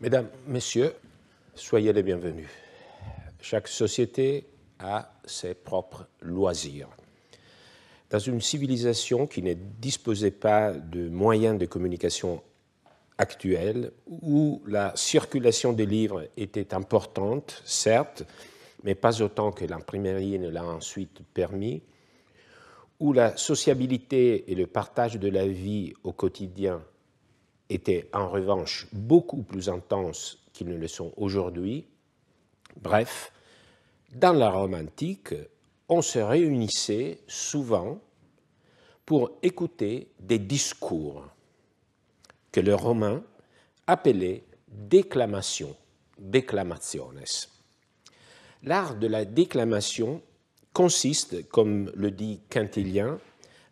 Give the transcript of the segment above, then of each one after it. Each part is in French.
Mesdames, Messieurs, soyez les bienvenus. Chaque société a ses propres loisirs. Dans une civilisation qui ne disposait pas de moyens de communication actuels, où la circulation des livres était importante, certes, mais pas autant que l'imprimerie ne l'a ensuite permis, où la sociabilité et le partage de la vie au quotidien étaient en revanche beaucoup plus intenses qu'ils ne le sont aujourd'hui. Bref, dans la Rome antique, on se réunissait souvent pour écouter des discours que les Romains appelaient déclamations, L'art de la déclamation consiste, comme le dit Quintilien,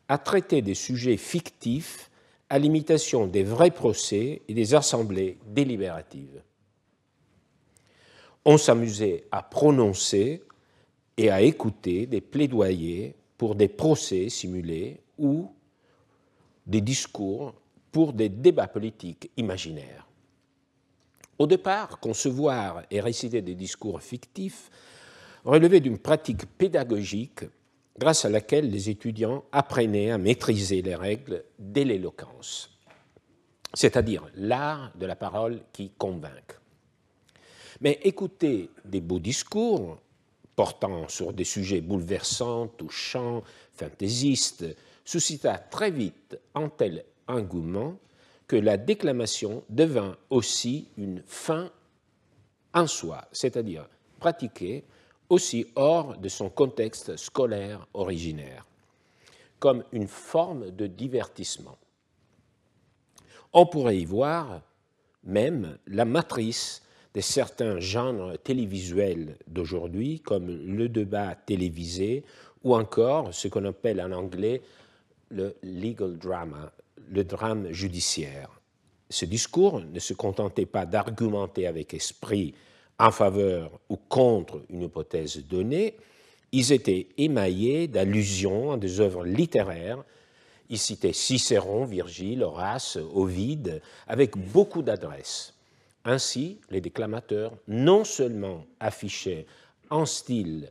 à traiter des sujets fictifs à l'imitation des vrais procès et des assemblées délibératives. On s'amusait à prononcer et à écouter des plaidoyers pour des procès simulés ou des discours pour des débats politiques imaginaires. Au départ, concevoir et réciter des discours fictifs relevait d'une pratique pédagogique grâce à laquelle les étudiants apprenaient à maîtriser les règles dès l'éloquence, c'est-à-dire l'art de la parole qui convainc. Mais écouter des beaux discours portant sur des sujets bouleversants, touchants, fantaisistes, suscita très vite un tel engouement que la déclamation devint aussi une fin en soi, c'est-à-dire pratiquée aussi hors de son contexte scolaire originaire, comme une forme de divertissement. On pourrait y voir même la matrice de certains genres télévisuels d'aujourd'hui, comme le débat télévisé ou encore ce qu'on appelle en anglais le legal drama, le drame judiciaire. Ce discours ne se contentait pas d'argumenter avec esprit en faveur ou contre une hypothèse donnée, ils étaient émaillés d'allusions à des œuvres littéraires. Ils citaient Cicéron, Virgile, Horace, Ovide, avec beaucoup d'adresse. Ainsi, les déclamateurs non seulement affichaient en style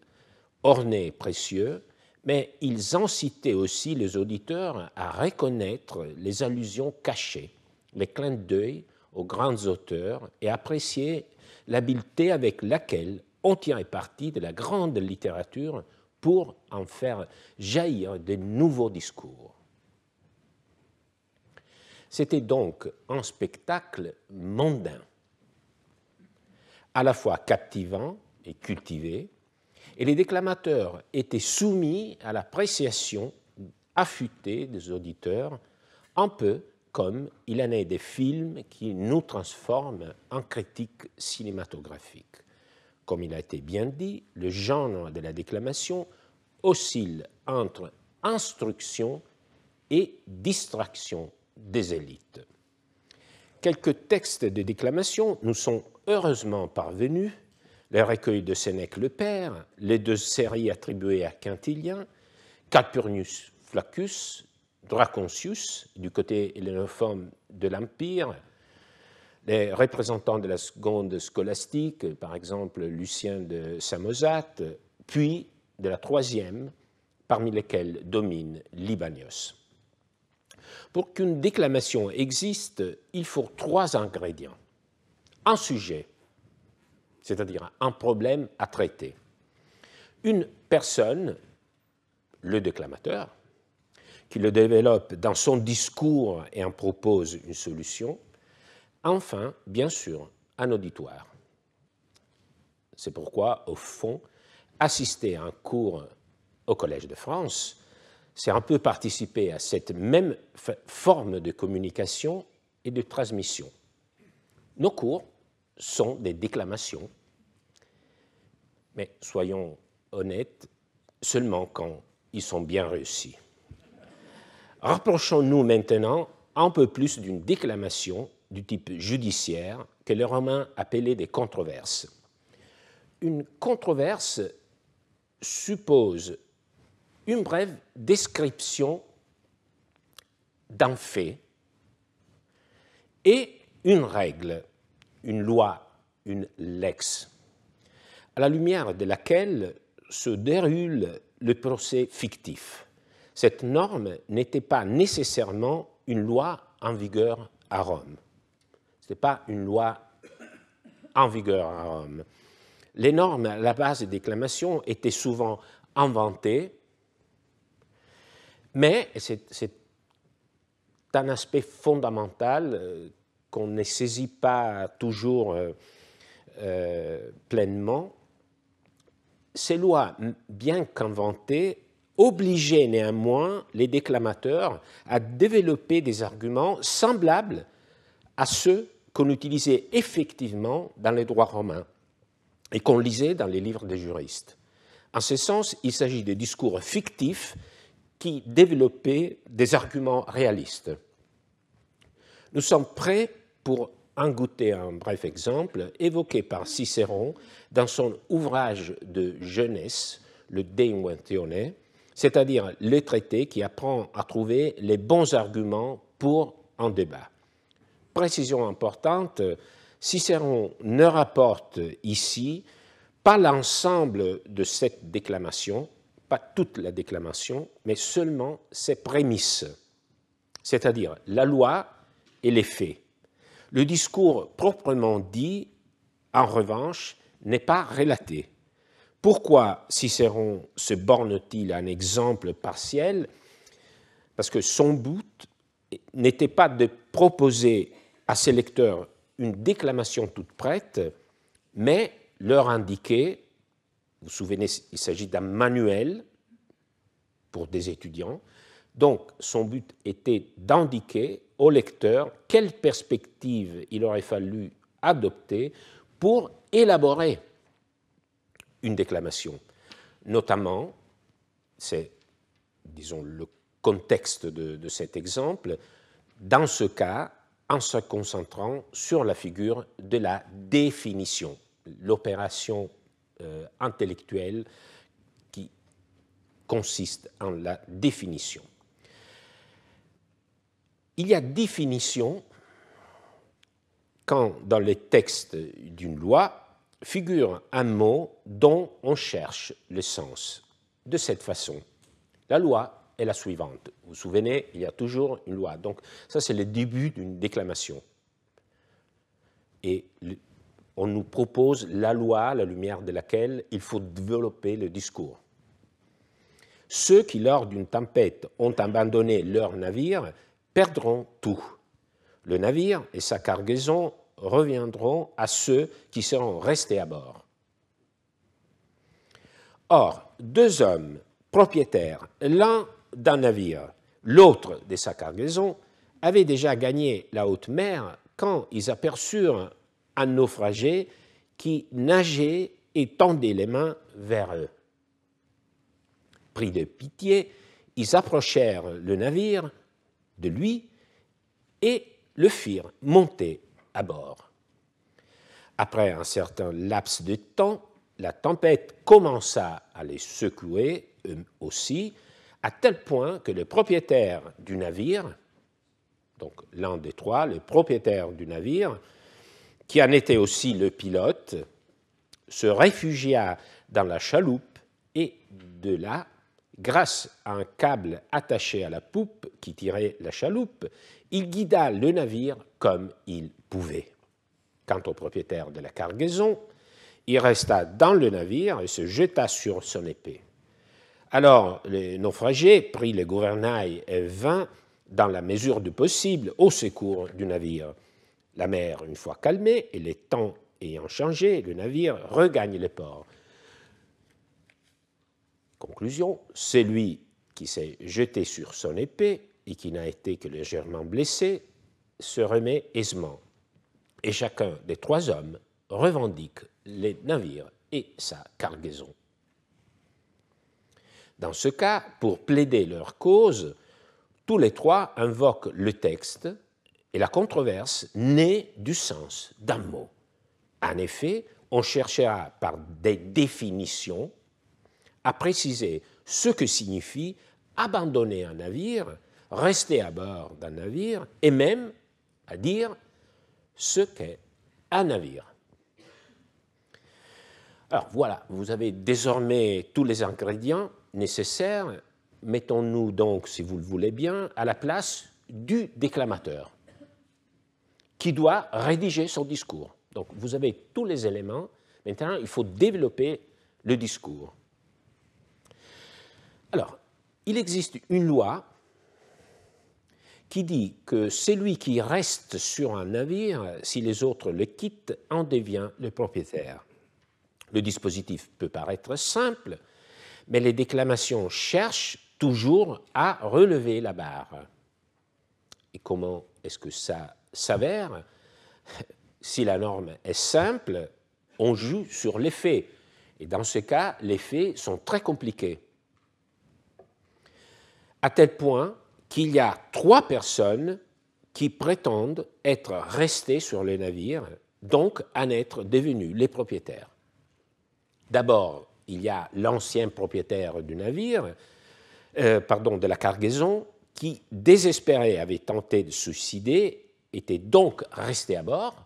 orné précieux, mais ils incitaient aussi les auditeurs à reconnaître les allusions cachées, les clins d'œil aux grands auteurs et apprécier l'habileté avec laquelle on tient parti de la grande littérature pour en faire jaillir de nouveaux discours. C'était donc un spectacle mondain, à la fois captivant et cultivé, et les déclamateurs étaient soumis à l'appréciation affûtée des auditeurs, un peu comme il en est des films qui nous transforment en critiques cinématographiques. Comme il a été bien dit, le genre de la déclamation oscille entre instruction et distraction des élites. Quelques textes de déclamation nous sont heureusement parvenus, le recueil de Sénèque le Père, les deux séries attribuées à Quintilien, Calpurnius Flaccus Draconcius, du côté hellénophone de l'Empire, les représentants de la seconde scolastique, par exemple Lucien de Samosate, puis de la troisième, parmi lesquels domine Libanios. Pour qu'une déclamation existe, il faut trois ingrédients. Un sujet, c'est-à-dire un problème à traiter. Une personne, le déclamateur, qui le développe dans son discours et en propose une solution. Enfin, bien sûr, un auditoire. C'est pourquoi, au fond, assister à un cours au Collège de France, c'est un peu participer à cette même forme de communication et de transmission. Nos cours sont des déclamations, mais soyons honnêtes, seulement quand ils sont bien réussis. Rapprochons-nous maintenant un peu plus d'une déclamation du type judiciaire que les Romains appelaient des controverses. Une controverse suppose une brève description d'un fait et une règle, une loi, une lex, à la lumière de laquelle se déroule le procès fictif cette norme n'était pas nécessairement une loi en vigueur à Rome. Ce n'est pas une loi en vigueur à Rome. Les normes à la base des déclamations étaient souvent inventées, mais c'est un aspect fondamental euh, qu'on ne saisit pas toujours euh, euh, pleinement. Ces lois, bien qu'inventées, obligeait néanmoins les déclamateurs à développer des arguments semblables à ceux qu'on utilisait effectivement dans les droits romains et qu'on lisait dans les livres des juristes. En ce sens, il s'agit de discours fictifs qui développaient des arguments réalistes. Nous sommes prêts pour en goûter un bref exemple évoqué par Cicéron dans son ouvrage de jeunesse, le De c'est-à-dire le traité qui apprend à trouver les bons arguments pour un débat. Précision importante, Cicéron ne rapporte ici pas l'ensemble de cette déclamation, pas toute la déclamation, mais seulement ses prémices, c'est-à-dire la loi et les faits. Le discours proprement dit, en revanche, n'est pas relaté. Pourquoi Cicéron se borne-t-il à un exemple partiel Parce que son but n'était pas de proposer à ses lecteurs une déclamation toute prête, mais leur indiquer, vous vous souvenez, il s'agit d'un manuel pour des étudiants, donc son but était d'indiquer aux lecteurs quelle perspective il aurait fallu adopter pour élaborer une déclamation. Notamment, c'est, disons, le contexte de, cet exemple, dans ce cas, en se concentrant sur la figure de la définition, l'opération euh, intellectuelle qui consiste en la définition. Il y a définition quand dans les textes d'une loi, figure un mot dont on cherche le sens. De cette façon, la loi est la suivante. Vous vous souvenez, il y a toujours une loi. Donc ça, c'est le début d'une déclamation. Et on nous propose la loi, la lumière de laquelle il faut développer le discours. Ceux qui, lors d'une tempête, ont abandonné leur navire, perdront tout. Le navire et sa cargaison reviendront à ceux qui seront restés à bord. Or, deux hommes propriétaires, l'un d'un navire, l'autre de sa cargaison, avaient déjà gagné la haute mer quand ils aperçurent un naufragé qui nageait et tendait les mains vers eux. Pris de pitié, ils approchèrent le navire de lui et le firent monter à bord. Après un certain laps de temps, la tempête commença à les secouer eux aussi, à tel point que le propriétaire du navire, donc l'un des trois, le propriétaire du navire, qui en était aussi le pilote, se réfugia dans la chaloupe et de là, grâce à un câble attaché à la poupe qui tirait la chaloupe, il guida le navire comme il Quant au propriétaire de la cargaison, il resta dans le navire et se jeta sur son épée. Alors le naufragé prit le gouvernail et vint, dans la mesure du possible, au secours du navire. La mer, une fois calmée et les temps ayant changé, le navire regagne le port. Conclusion, celui qui s'est jeté sur son épée et qui n'a été que légèrement blessé se remet aisément et chacun des trois hommes revendique les navires et sa cargaison. Dans ce cas, pour plaider leur cause, tous les trois invoquent le texte et la controverse naît du sens d'un mot. En effet, on cherchera par des définitions à préciser ce que signifie abandonner un navire, rester à bord d'un navire et même à dire ce qu'est un navire. Alors voilà, vous avez désormais tous les ingrédients nécessaires. Mettons-nous donc, si vous le voulez bien, à la place du déclamateur qui doit rédiger son discours. Donc vous avez tous les éléments. Maintenant, il faut développer le discours. Alors, il existe une loi qui dit que celui qui reste sur un navire, si les autres le quittent, en devient le propriétaire. Le dispositif peut paraître simple, mais les déclamations cherchent toujours à relever la barre. Et comment est-ce que ça s'avère Si la norme est simple, on joue sur les faits. Et dans ce cas, les faits sont très compliqués. À tel point qu'il y a trois personnes qui prétendent être restées sur le navire, donc en être devenues les propriétaires. D'abord, il y a l'ancien propriétaire du navire, euh, pardon, de la cargaison, qui, désespéré, avait tenté de suicider, était donc resté à bord,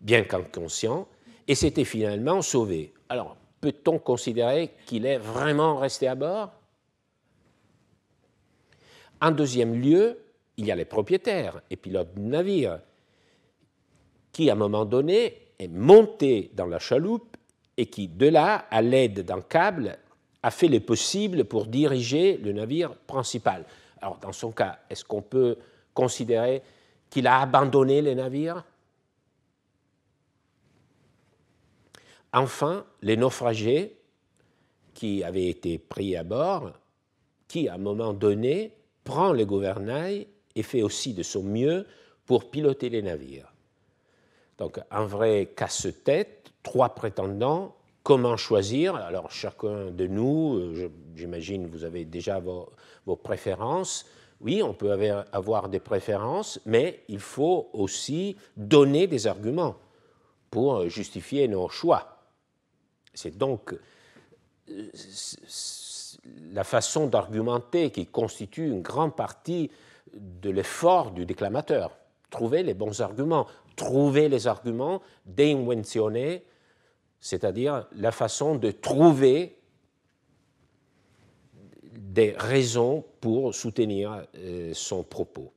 bien qu'inconscient, et s'était finalement sauvé. Alors, peut-on considérer qu'il est vraiment resté à bord en deuxième lieu, il y a les propriétaires et pilotes du navire qui, à un moment donné, est monté dans la chaloupe et qui, de là, à l'aide d'un câble, a fait le possible pour diriger le navire principal. Alors, dans son cas, est-ce qu'on peut considérer qu'il a abandonné les navires Enfin, les naufragés qui avaient été pris à bord, qui, à un moment donné, prend le gouvernail et fait aussi de son mieux pour piloter les navires. Donc un vrai casse-tête, trois prétendants, comment choisir Alors chacun de nous, euh, j'imagine vous avez déjà vos, vos, préférences. Oui, on peut avoir des préférences, mais il faut aussi donner des arguments pour euh, justifier nos choix. C'est donc euh, la façon d'argumenter qui constitue une grande partie de l'effort du déclamateur. Trouver les bons arguments, trouver les arguments déinventionner, c'est-à-dire la façon de trouver des raisons pour soutenir euh, son propos.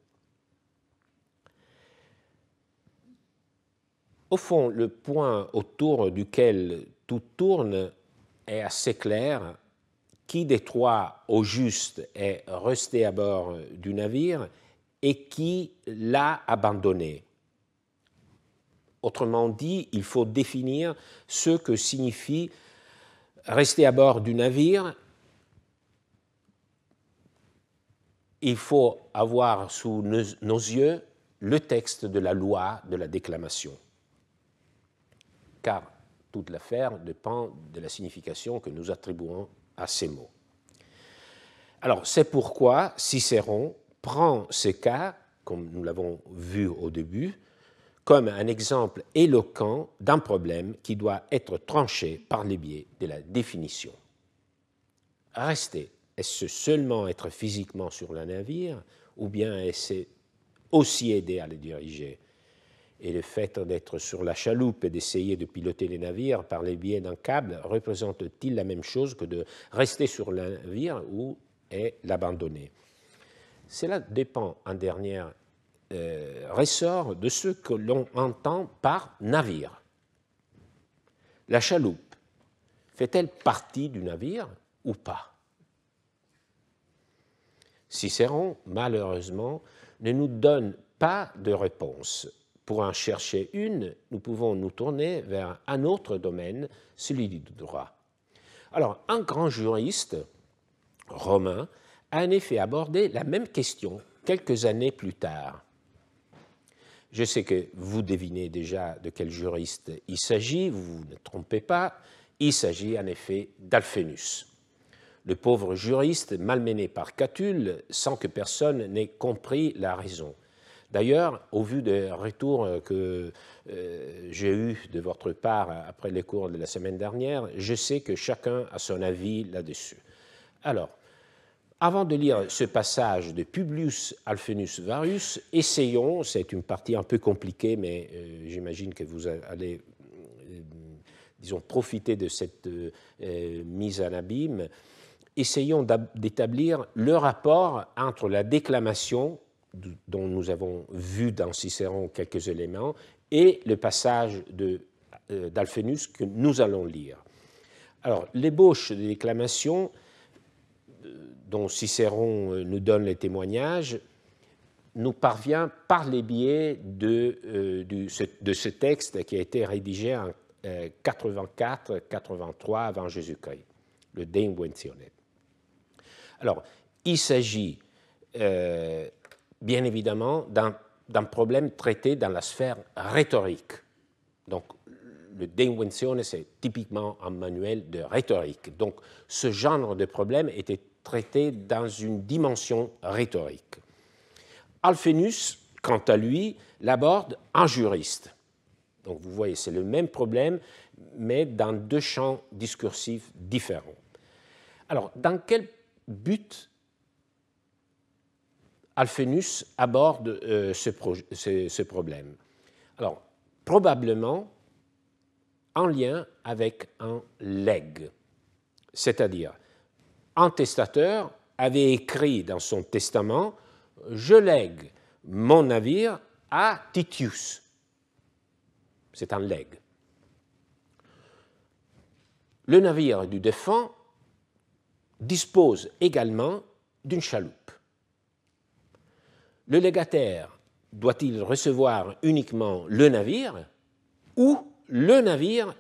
Au fond, le point autour duquel tout tourne est assez clair qui des trois au juste est resté à bord du navire et qui l'a abandonné. Autrement dit, il faut définir ce que signifie rester à bord du navire. Il faut avoir sous nos yeux le texte de la loi de la déclamation, car toute l'affaire dépend de la signification que nous attribuons à ces mots. Alors, c'est pourquoi Cicéron prend ce cas, comme nous l'avons vu au début, comme un exemple éloquent d'un problème qui doit être tranché par les biais de la définition. Rester, est-ce seulement être physiquement sur le navire ou bien est-ce aussi aider à le diriger et le fait d'être sur la chaloupe et d'essayer de piloter les navires par les biais d'un câble représente-t-il la même chose que de rester sur le navire ou est l'abandonner Cela dépend en dernier euh, ressort de ce que l'on entend par navire. La chaloupe fait-elle partie du navire ou pas Cicéron, malheureusement, ne nous donne pas de réponse pour en chercher une, nous pouvons nous tourner vers un autre domaine, celui du droit. Alors, un grand juriste romain a en effet abordé la même question quelques années plus tard. Je sais que vous devinez déjà de quel juriste il s'agit, vous, vous ne trompez pas, il s'agit en effet d'Alphénus. Le pauvre juriste malmené par Catulle sans que personne n'ait compris la raison. D'ailleurs, au vu des retours euh, que euh, j'ai eus de votre part euh, après les cours de la semaine dernière, je sais que chacun a son avis là-dessus. Alors, avant de lire ce passage de Publius Alphenus Varus, essayons, c'est une partie un peu compliquée, mais j'imagine que vous allez, disons, profiter de cette mise en abîme, essayons d'établir le rapport entre la déclamation dont nous avons vu dans Cicéron quelques éléments, et le passage euh, d'Alphénus que nous allons lire. Alors, l'ébauche des déclamations euh, dont Cicéron euh, nous donne les témoignages nous parvient par les biais de, ce, texte qui a été rédigé en 84-83 avant Jésus-Christ, le De inventione. Alors, il s'agit bien évidemment, d'un problème traité dans la sphère rhétorique. Donc, le De Invenzione, c'est typiquement un manuel de rhétorique. Donc, ce genre de problème était traité dans une dimension rhétorique. Alphénus, quant à lui, l'aborde en juriste. Donc, vous voyez, c'est le même problème, mais dans deux champs discursifs différents. Alors, dans quel but Alphenus aborde euh, ce, problème. Alors, probablement en lien avec un legs, c'est-à-dire un testateur avait écrit dans son testament Je lègue mon navire à Titius. C'est un legs. Le navire du défunt dispose également d'une chaloupe le légataire doit-il recevoir uniquement le navire ou le navire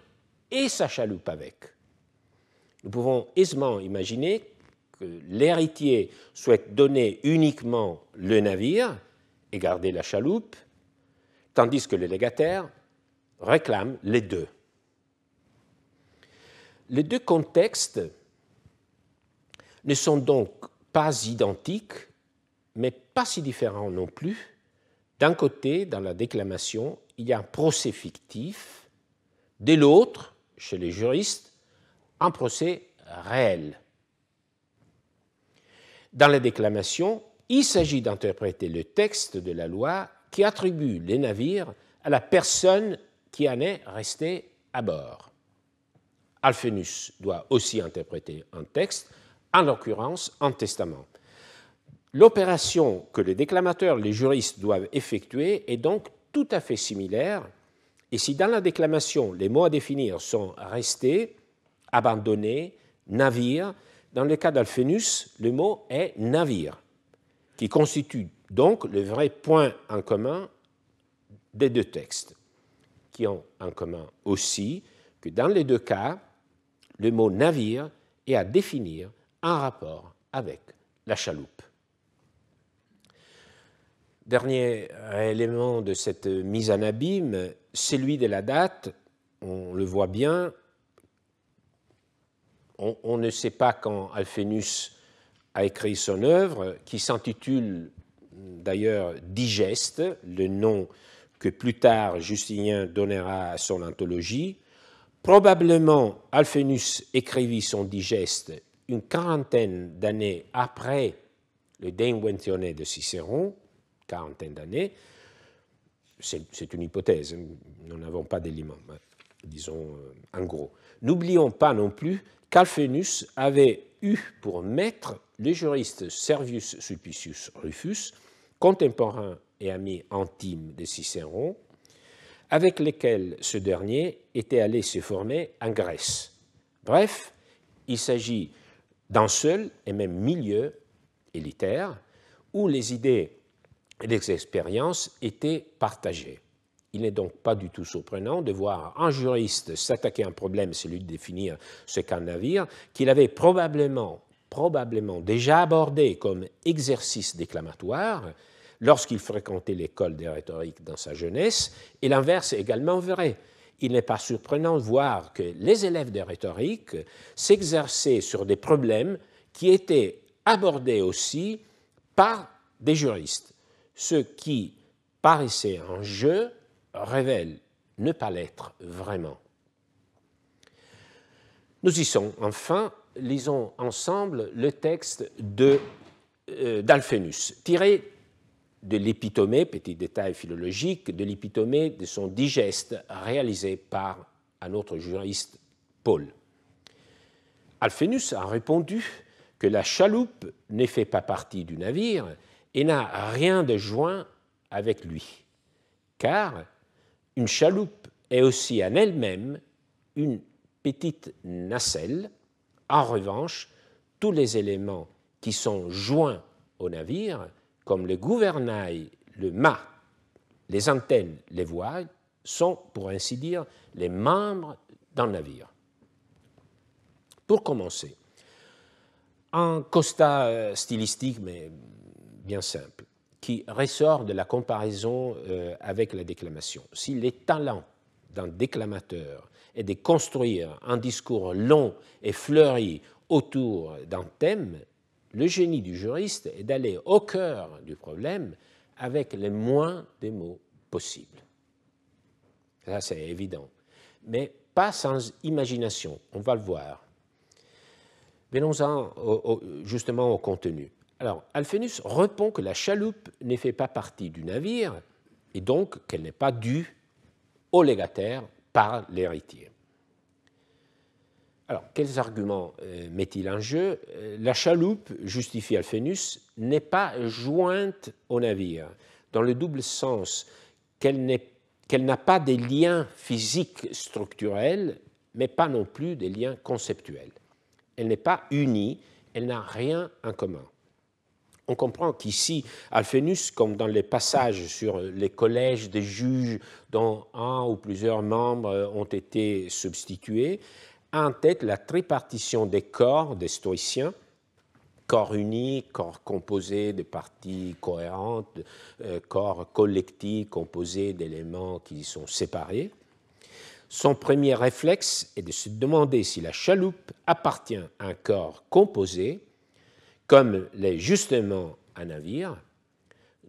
et sa chaloupe avec Nous pouvons aisément imaginer que l'héritier souhaite donner uniquement le navire et garder la chaloupe, tandis que le légataire réclame les deux. Les deux contextes ne sont donc pas identiques, mais pas si différent non plus. D'un côté, dans la déclamation, il y a un procès fictif, de l'autre, chez les juristes, un procès réel. Dans la déclamation, il s'agit d'interpréter le texte de la loi qui attribue les navires à la personne qui en est restée à bord. Alphénus doit aussi interpréter un texte, en l'occurrence un testament. L'opération que les déclamateurs, les juristes doivent effectuer est donc tout à fait similaire, et si dans la déclamation les mots à définir sont restés, abandonnés, navire, dans le cas d'Alphénus, le mot est navire, qui constitue donc le vrai point en commun des deux textes, qui ont en commun aussi que dans les deux cas, le mot navire est à définir en rapport avec la chaloupe. Dernier euh, élément de cette mise en abîme, celui de la date, on le voit bien, on, ne sait pas quand Alphénus a écrit son œuvre, qui s'intitule d'ailleurs Digeste, le nom que plus tard Justinien donnera à son anthologie. Probablement, Alphénus écrivit son digeste une quarantaine d'années après le de Cicéron, quarantaine d'années. C'est une hypothèse, nous n'avons pas d'éléments, hein, disons euh, en gros. N'oublions pas non plus qu'Alphénus avait eu pour maître le juriste Servius Sulpicius Rufus, contemporain et ami intime de Cicéron, avec lequel ce dernier était allé se former en Grèce. Bref, il s'agit d'un seul et même milieu élitaire où les idées les expériences étaient partagées. Il n'est donc pas du tout surprenant de voir un juriste s'attaquer à un problème, celui de définir ce qu'un navire, qu'il avait probablement, probablement déjà abordé comme exercice déclamatoire lorsqu'il fréquentait l'école des rhétoriques dans sa jeunesse, et l'inverse est également vrai. Il n'est pas surprenant de voir que les élèves de rhétorique s'exerçaient sur des problèmes qui étaient abordés aussi par des juristes ce qui paraissait en jeu révèle ne pas l'être vraiment. Nous y sommes enfin, lisons ensemble le texte de euh, tiré de l'épitomée, petit détail philologique, de l'épitomée de son digeste réalisé par un autre juriste, Paul. Alphénus a répondu que la chaloupe ne fait pas partie du navire, et n'a rien de joint avec lui, car une chaloupe est aussi en elle-même une petite nacelle. En revanche, tous les éléments qui sont joints au navire, comme le gouvernail, le mât, les antennes, les voiles, sont, pour ainsi dire, les membres d'un navire. Pour commencer, un constat euh, stylistique, mais bien simple, qui ressort de la comparaison euh, avec la déclamation. Si les talents d'un déclamateur est de construire un discours long et fleuri autour d'un thème, le génie du juriste est d'aller au cœur du problème avec le moins de mots possibles. Ça, c'est évident. Mais pas sans imagination, on va le voir. Venons-en justement au contenu. Alors, Alphénus répond que la chaloupe ne fait pas partie du navire et donc qu'elle n'est pas due au légataire par l'héritier. Alors, quels arguments euh, met-il en jeu euh, La chaloupe, justifie Alphénus, n'est pas jointe au navire, dans le double sens qu'elle n'a pas des liens physiques structurels, mais pas non plus des liens conceptuels. Elle n'est pas unie, elle n'a rien en commun on comprend qu'ici, Alphénus, comme dans les passages sur les collèges des juges dont un ou plusieurs membres ont été substitués, a en tête la tripartition des corps des stoïciens, corps uni, corps composé de parties cohérentes, euh, corps collectif composé d'éléments qui sont séparés. Son premier réflexe est de se demander si la chaloupe appartient à un corps composé comme l'est justement un navire,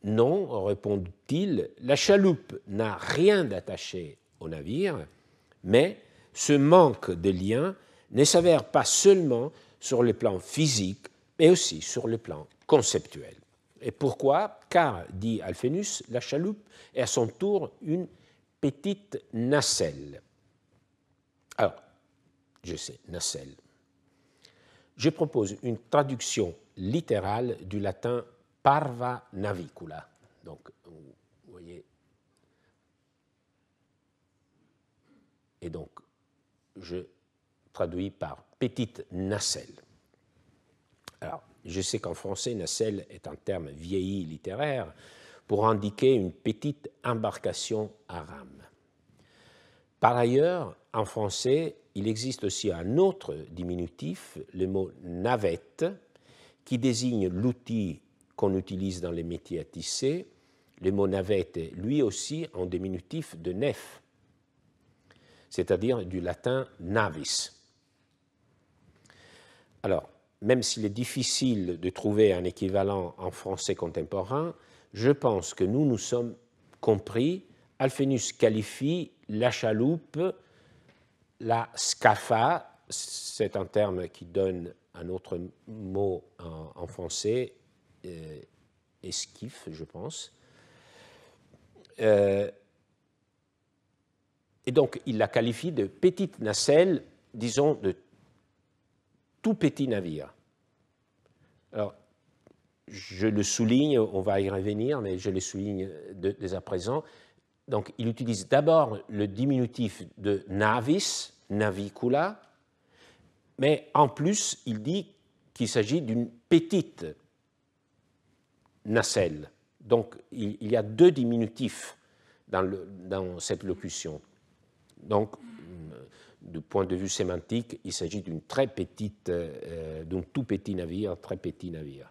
non, répondent il la chaloupe n'a rien d'attaché au navire, mais ce manque de lien ne s'avère pas seulement sur le plan physique, mais aussi sur le plan conceptuel. Et pourquoi Car, dit Alphénus, la chaloupe est à son tour une petite nacelle. Alors, je sais, nacelle. Je propose une traduction littéral du latin parva navicula. Donc, vous voyez. Et donc, je traduis par petite nacelle. Alors, je sais qu'en français, nacelle est un terme vieilli littéraire pour indiquer une petite embarcation à rame. Par ailleurs, en français, il existe aussi un autre diminutif, le mot navette, qui désigne l'outil qu'on utilise dans les métiers à tisser. Le mot navette lui aussi en diminutif de nef, c'est-à-dire du latin navis. Alors, même s'il est difficile de trouver un équivalent en français contemporain, je pense que nous nous sommes compris. Alphénus qualifie la chaloupe, la scafa. c'est un terme qui donne un autre mot en, français, euh, esquif, je pense. Euh, et donc, il la qualifie de petite nacelle, disons, de tout petit navire. Alors, je le souligne, on va y revenir, mais je le souligne dès à présent. Donc, il utilise d'abord le diminutif de navis, navicula, mais en plus, il dit qu'il s'agit d'une petite nacelle. Donc, il, y a deux diminutifs dans, le, cette locution. Donc, euh, du point de vue sémantique, il s'agit d'une très petite, euh, euh, d'un tout petit navire, très petit navire.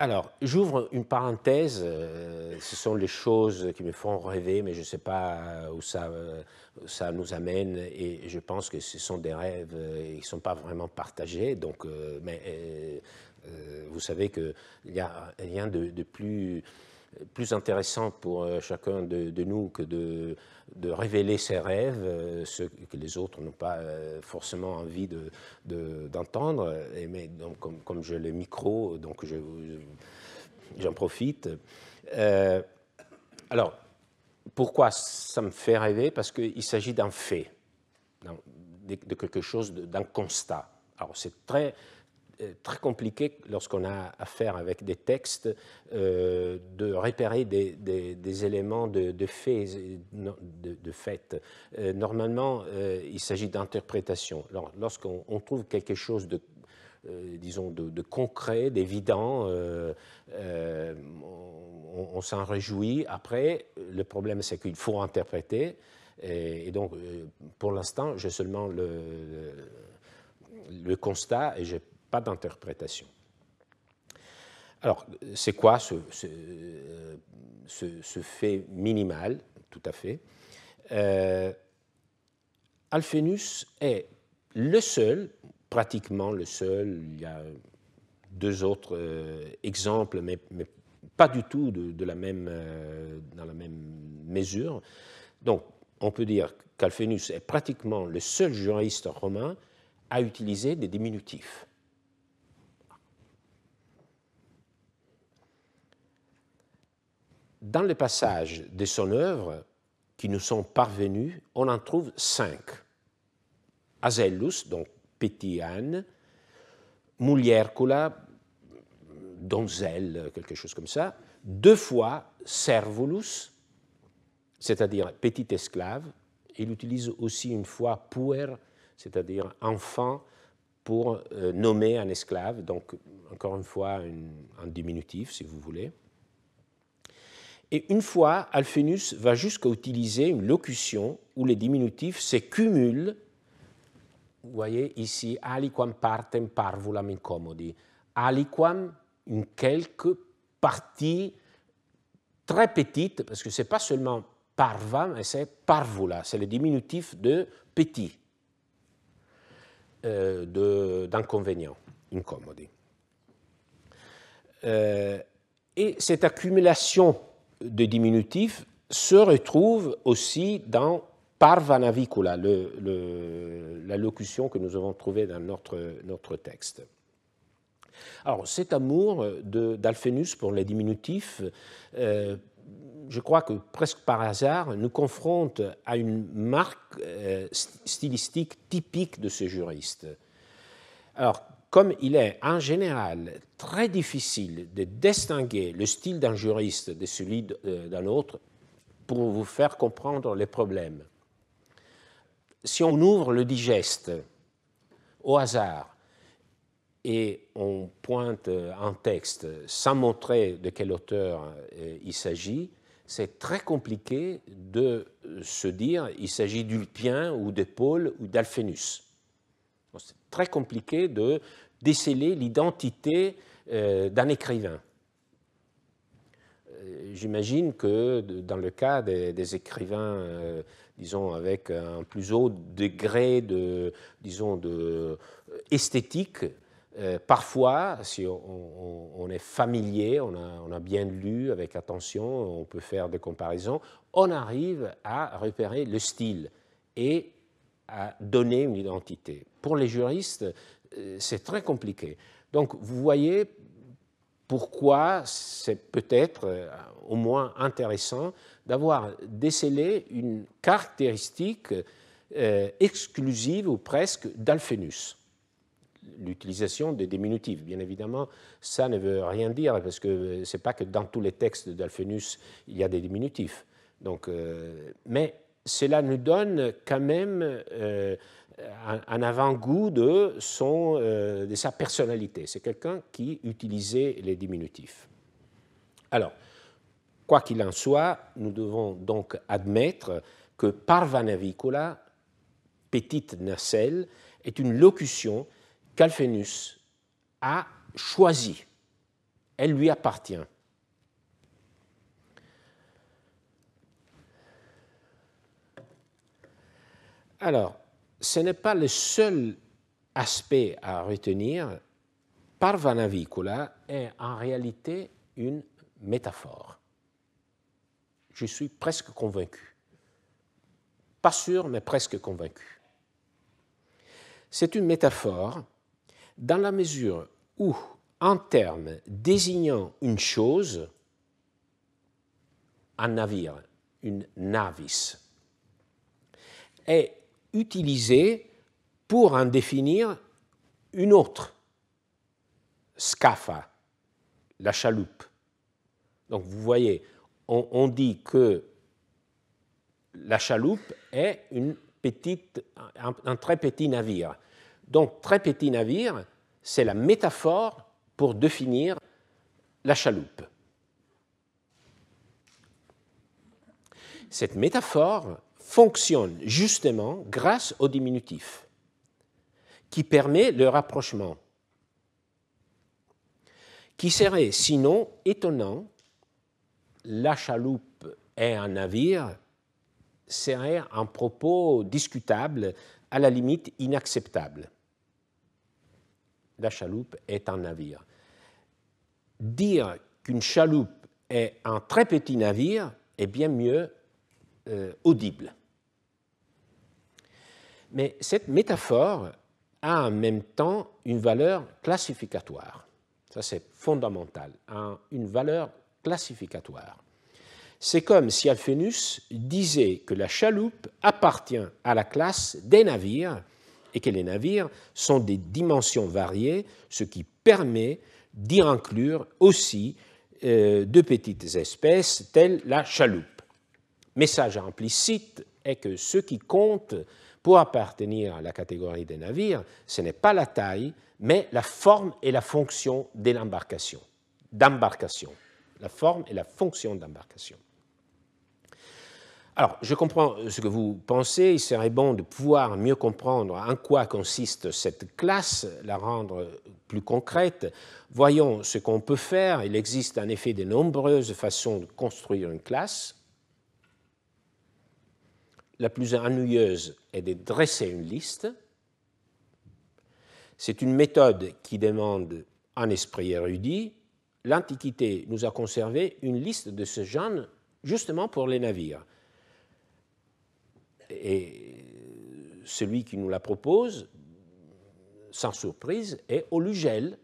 Alors, j'ouvre une parenthèse. Euh, ce sont les choses qui me font rêver, mais je ne sais pas euh, euh, où ça, nous amène. Et je pense que ce sont des rêves qui ne sont pas vraiment partagés. Donc, mais, vous savez qu'il n'y a rien de plus plus intéressant pour euh, chacun de, nous que de, révéler ses rêves, euh, ceux que les autres n'ont pas euh, forcément envie d'entendre. mais donc, comme, comme j'ai le micro, donc j'en je, profite. alors, pourquoi ça me fait rêver Parce qu'il s'agit d'un fait, de, quelque chose, d'un constat. Alors, c'est très euh, très compliqué lorsqu'on a affaire avec des textes euh, de repérer des, éléments de, faits. De, euh, normalement, il s'agit d'interprétation. Lorsqu'on trouve quelque chose de, disons, de, concret, d'évident, on, s'en réjouit. Après, le problème, c'est qu'il faut interpréter. Et, donc, pour l'instant, j'ai seulement le, le, constat et j'ai pas d'interprétation. Alors, c'est quoi ce, fait minimal Tout à fait. Euh, Alphénus est le seul, pratiquement le seul, il y a deux autres euh, exemples, mais, pas du tout de, la même, euh, dans la même mesure. Donc, on peut dire qu'Alphénus est pratiquement le seul juriste romain à utiliser des diminutifs. Dans les passages de son œuvre qui nous sont parvenus, on en trouve cinq. Azellus », donc Petit Anne, Muliercula, Donzelle, quelque chose comme ça, deux fois Servulus, c'est-à-dire petit esclave. Il utilise aussi une fois puer, c'est-à-dire enfant, pour euh, nommer un esclave, donc encore une fois un diminutif si vous voulez. Et une fois, Alphénus va jusqu'à utiliser une locution où les diminutifs s'accumulent. Vous voyez ici, aliquam partem parvulam incomodi »« Aliquam, une quelque partie très petite, parce que ce n'est pas seulement parva mais c'est parvula, c'est le diminutif de petit, euh, d'inconvénient, incomodi euh, ». et cette accumulation de diminutifs, se retrouve aussi dans parvanavicula, la locution que nous avons trouvée dans notre, texte. Alors, cet amour d'Alphénus pour les diminutifs, euh, je crois que presque par hasard, nous confronte à une marque euh, stylistique typique de ce juriste. Alors, comme il est en général très difficile de distinguer le style d'un juriste de celui euh, d'un autre pour vous faire comprendre les problèmes. Si on ouvre le digeste au hasard et on pointe euh, un texte sans montrer de quel auteur euh, il s'agit, c'est très compliqué de se dire il s'agit d'Ulpien ou de Paul ou d'Alphénus. C'est très compliqué de déceler l'identité euh, d'un écrivain. Euh, j'imagine que dans le cas des, écrivains, euh, disons, avec un plus haut degré de, disons, de esthétique, parfois, si on, est familier, on a, on a bien lu avec attention, on peut faire des comparaisons, on arrive à repérer le style et à donner une identité. Pour les juristes, euh, c'est très compliqué. Donc vous voyez pourquoi c'est peut-être euh, au moins intéressant d'avoir décelé une caractéristique euh, exclusive ou presque d'Alphénus. L'utilisation des diminutifs, bien évidemment, ça ne veut rien dire parce que c'est pas que dans tous les textes d'Alphénus il y a des diminutifs. Donc, mais cela nous donne quand même euh, un, avant-goût de, euh, de sa personnalité. C'est quelqu'un qui utilisait les diminutifs. Alors, quoi qu'il en soit, nous devons donc admettre que parvanavicula, petite nacelle, est une locution qu'Alphénus a choisie. Elle lui appartient. Alors, ce n'est pas le seul aspect à retenir. Parvanavicula est en réalité une métaphore. Je suis presque convaincu. Pas sûr, mais presque convaincu. C'est une métaphore dans la mesure où, en termes désignant une chose, un navire, une navis, et utilisé pour en définir une autre, SCAFA, la chaloupe. Donc vous voyez, on, dit que la chaloupe est une petite, un très petit navire. Donc très petit navire, c'est la métaphore pour définir la chaloupe. Cette métaphore fonctionne justement grâce au diminutif, qui permet le rapprochement, qui serait sinon étonnant, la chaloupe est un navire, serait un propos discutable, à la limite inacceptable. La chaloupe est un navire. Dire qu'une chaloupe est un très petit navire est bien mieux euh, audible. Mais cette métaphore a en même temps une valeur classificatoire. Ça, c'est fondamental. une valeur classificatoire. C'est comme si Alphénus disait que la chaloupe appartient à la classe des navires et que les navires sont des dimensions variées, ce qui permet d'y inclure aussi euh, de petites espèces telles la chaloupe. Message implicite est que ce qui compte, pour appartenir à la catégorie des navires, ce n'est pas la taille, mais la forme et la fonction de l'embarcation. D'embarcation. La forme et la fonction d'embarcation. Alors, je comprends ce que vous pensez. Il serait bon de pouvoir mieux comprendre en quoi consiste cette classe, la rendre plus concrète. Voyons ce qu'on peut faire. Il existe en effet de nombreuses façons de construire une classe la plus ennuyeuse est de dresser une liste. C'est une méthode qui demande un esprit érudit. L'Antiquité nous a conservé une liste de ce genre justement pour les navires. Et celui qui nous la propose, sans surprise, est Olugel.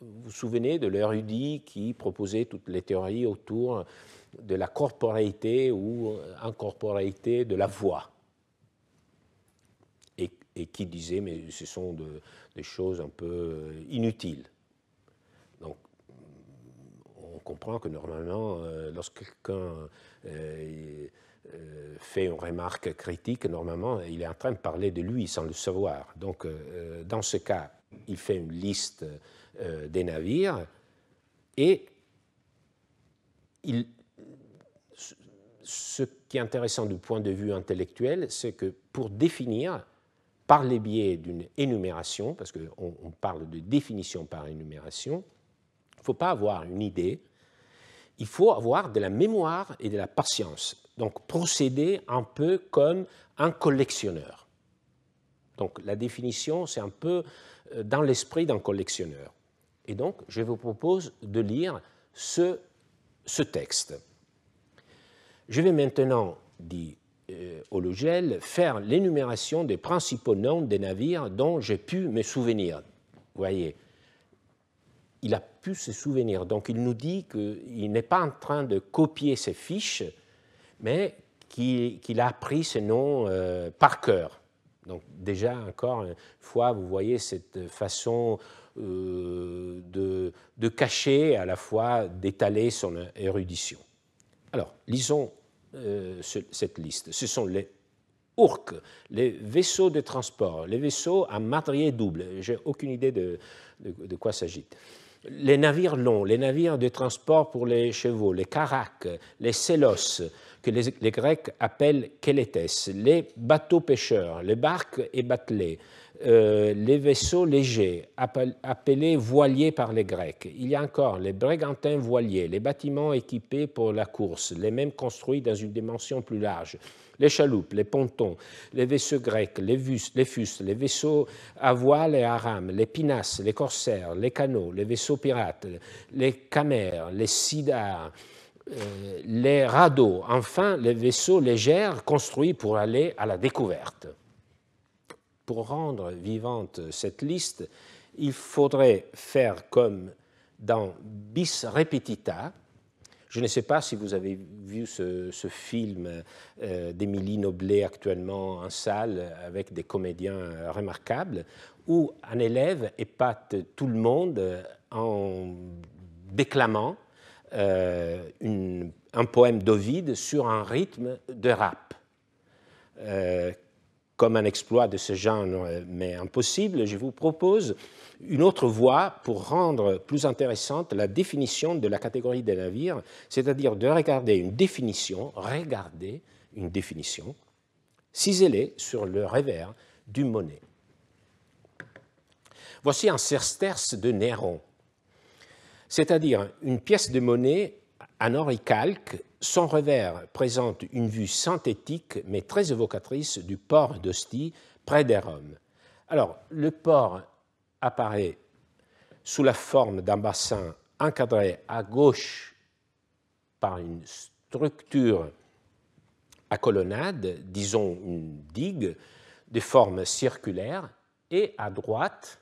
Vous vous souvenez de l'érudit qui proposait toutes les théories autour de la corporéité ou euh, incorporealité de la voix. Et, qui disait, mais ce sont des choses un peu euh, inutiles. Donc, on comprend que normalement, euh, lorsque quelqu'un fait une remarque critique, normalement, il est en train de parler de lui sans le savoir. Donc, dans ce cas, il fait une liste des navires et il, ce qui est intéressant du point de vue intellectuel, c'est que pour définir, par les biais d'une énumération, parce qu'on parle de définition par énumération, il ne faut pas avoir une idée, il faut avoir de la mémoire et de la patience. Donc procéder un peu comme un collectionneur. Donc la définition, c'est un peu euh, dans l'esprit d'un collectionneur. Et donc, je vous propose de lire ce texte. Je vais maintenant, dit euh, faire l'énumération des principaux noms des navires dont j'ai pu me souvenir. Vous voyez, il a pu se souvenir. Donc il nous dit qu'il n'est pas en train de copier ses fiches, mais qu'il a appris ces noms euh, par cœur. Donc déjà, encore une fois, vous voyez cette façon euh, de, de, cacher à la fois d'étaler son érudition. Alors, lisons euh, cette liste. Ce sont les ourques, les vaisseaux de transport, les vaisseaux à madrier double. J'ai aucune idée de, de, quoi s'agit. Les navires longs, les navires de transport pour les chevaux, les caracs, les sélos, que les, Grecs appellent kélétès, les bateaux pêcheurs, les barques et batelets, euh, les vaisseaux légers, appelés voiliers par les Grecs. Il y a encore les brigantins voiliers, les bâtiments équipés pour la course, les mêmes construits dans une dimension plus large, les chaloupes, les pontons, les vaisseaux grecs, les, vus, les les vaisseaux à voile et à rame, les pinasses, les corsaires, les canots, les vaisseaux pirates, les camères, les sidars, euh, les radeaux, enfin les vaisseaux légers construits pour aller à la découverte pour rendre vivante cette liste, il faudrait faire comme dans Bis Repetita. Je ne sais pas si vous avez vu ce, film euh, d'Émilie Noblet actuellement en salle avec des comédiens euh, remarquables, où un élève épate tout le monde euh, en déclamant un poème d'Ovide sur un rythme de rap comme un exploit de ce genre euh, mais impossible, je vous propose une autre voie pour rendre plus intéressante la définition de la catégorie des navires, c'est-à-dire de regarder une définition, regarder une définition, ciselée sur le revers d'une monnaie. Voici un sesterce de Néron, c'est-à-dire une pièce de monnaie en oricalque son revers présente une vue synthétique mais très évocatrice du port d'Ostie près des Roms. Alors, le port apparaît sous la forme d'un bassin encadré à gauche par une structure à colonnade, disons une digue, de forme circulaire, et à droite,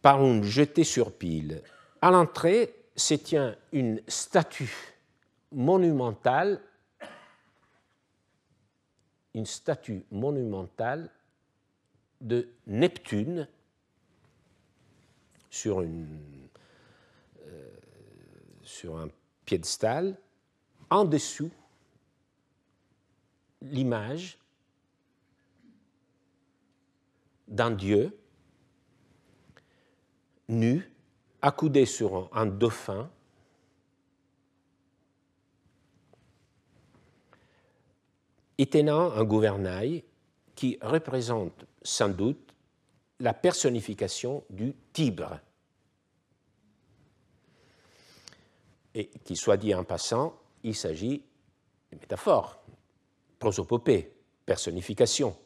par une jetée sur pile. À l'entrée, se tient une statue monumentale, une statue monumentale de Neptune sur, une, euh, sur un piédestal, en dessous l'image d'un dieu nu accoudé sur un, dauphin, et tenant un gouvernail qui représente sans doute la personnification du Tibre. Et qu'il soit dit en passant, il s'agit de métaphores, prosopopée, personnification.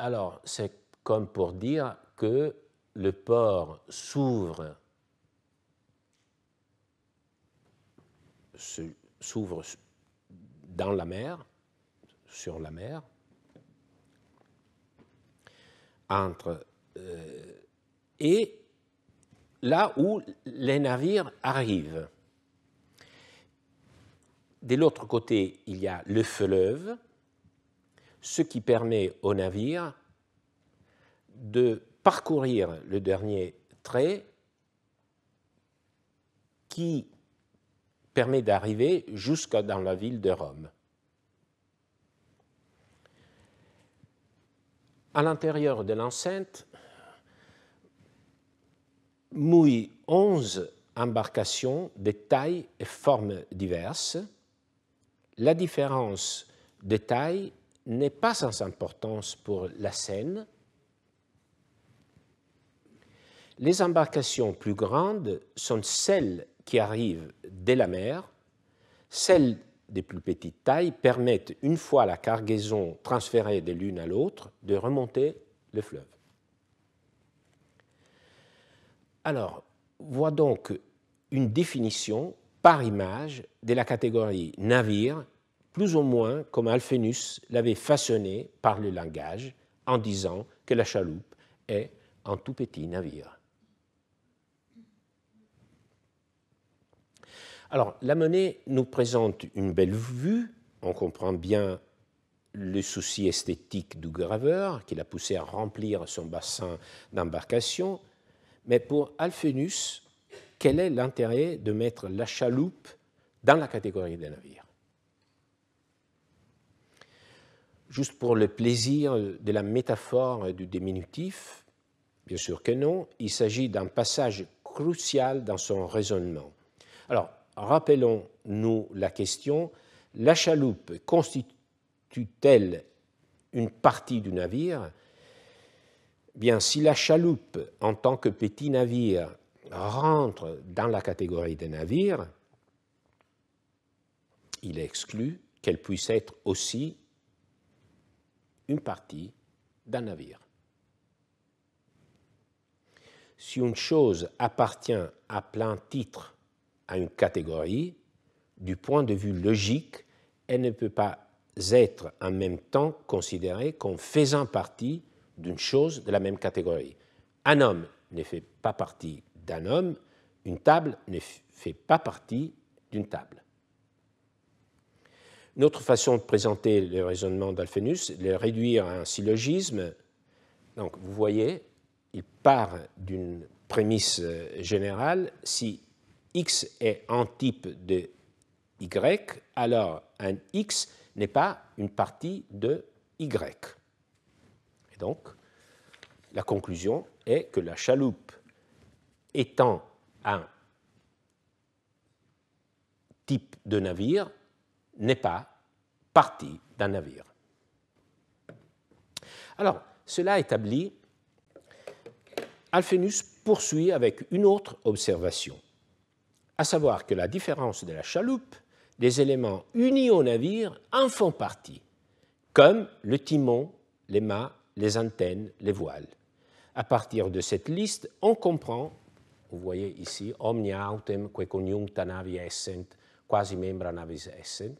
Alors, c'est comme pour dire que le port s'ouvre s'ouvre dans la mer, sur la mer, entre euh, et là où les navires arrivent. De l'autre côté, il y a le fleuve ce qui permet au navire de parcourir le dernier trait qui permet d'arriver jusqu'à dans la ville de Rome. À l'intérieur de l'enceinte mouillent onze embarcations de tailles et formes diverses. La différence de taille n'est pas sans importance pour la Seine. Les embarcations plus grandes sont celles qui arrivent dès la mer. Celles des plus petites tailles permettent, une fois la cargaison transférée de l'une à l'autre, de remonter le fleuve. Alors, voit donc une définition par image de la catégorie navire plus ou moins comme Alphénus l'avait façonné par le langage, en disant que la chaloupe est un tout petit navire. Alors, la monnaie nous présente une belle vue, on comprend bien le souci esthétique du graveur qui l'a poussé à remplir son bassin d'embarcation, mais pour Alphénus, quel est l'intérêt de mettre la chaloupe dans la catégorie des navires juste pour le plaisir de la métaphore du diminutif Bien sûr que non. Il s'agit d'un passage crucial dans son raisonnement. Alors, rappelons-nous la question. La chaloupe constitue-t-elle une partie du navire Bien, si la chaloupe, en tant que petit navire, rentre dans la catégorie des navires, il est exclu qu'elle puisse être aussi une partie d'un navire. Si une chose appartient à plein titre à une catégorie, du point de vue logique, elle ne peut pas être en même temps considérée comme faisant partie d'une chose de la même catégorie. Un homme ne fait pas partie d'un homme, une table ne fait pas partie d'une table. Une autre façon de présenter le raisonnement d'Alphénus, de le réduire à un syllogisme. Donc, vous voyez, il part d'une prémisse euh, générale. Si x est type de y, alors un x n'est pas une partie de y. Et donc, la conclusion est que la chaloupe étant un type de navire, n'est pas partie d'un navire. Alors, cela établi, Alphénus poursuit avec une autre observation, à savoir que la différence de la chaloupe, des éléments unis au navire en font partie, comme le timon, les mâts, les antennes, les voiles. À partir de cette liste, on comprend, vous voyez ici, omnia autem que conjuncta navi essent, quasi membra navis essent.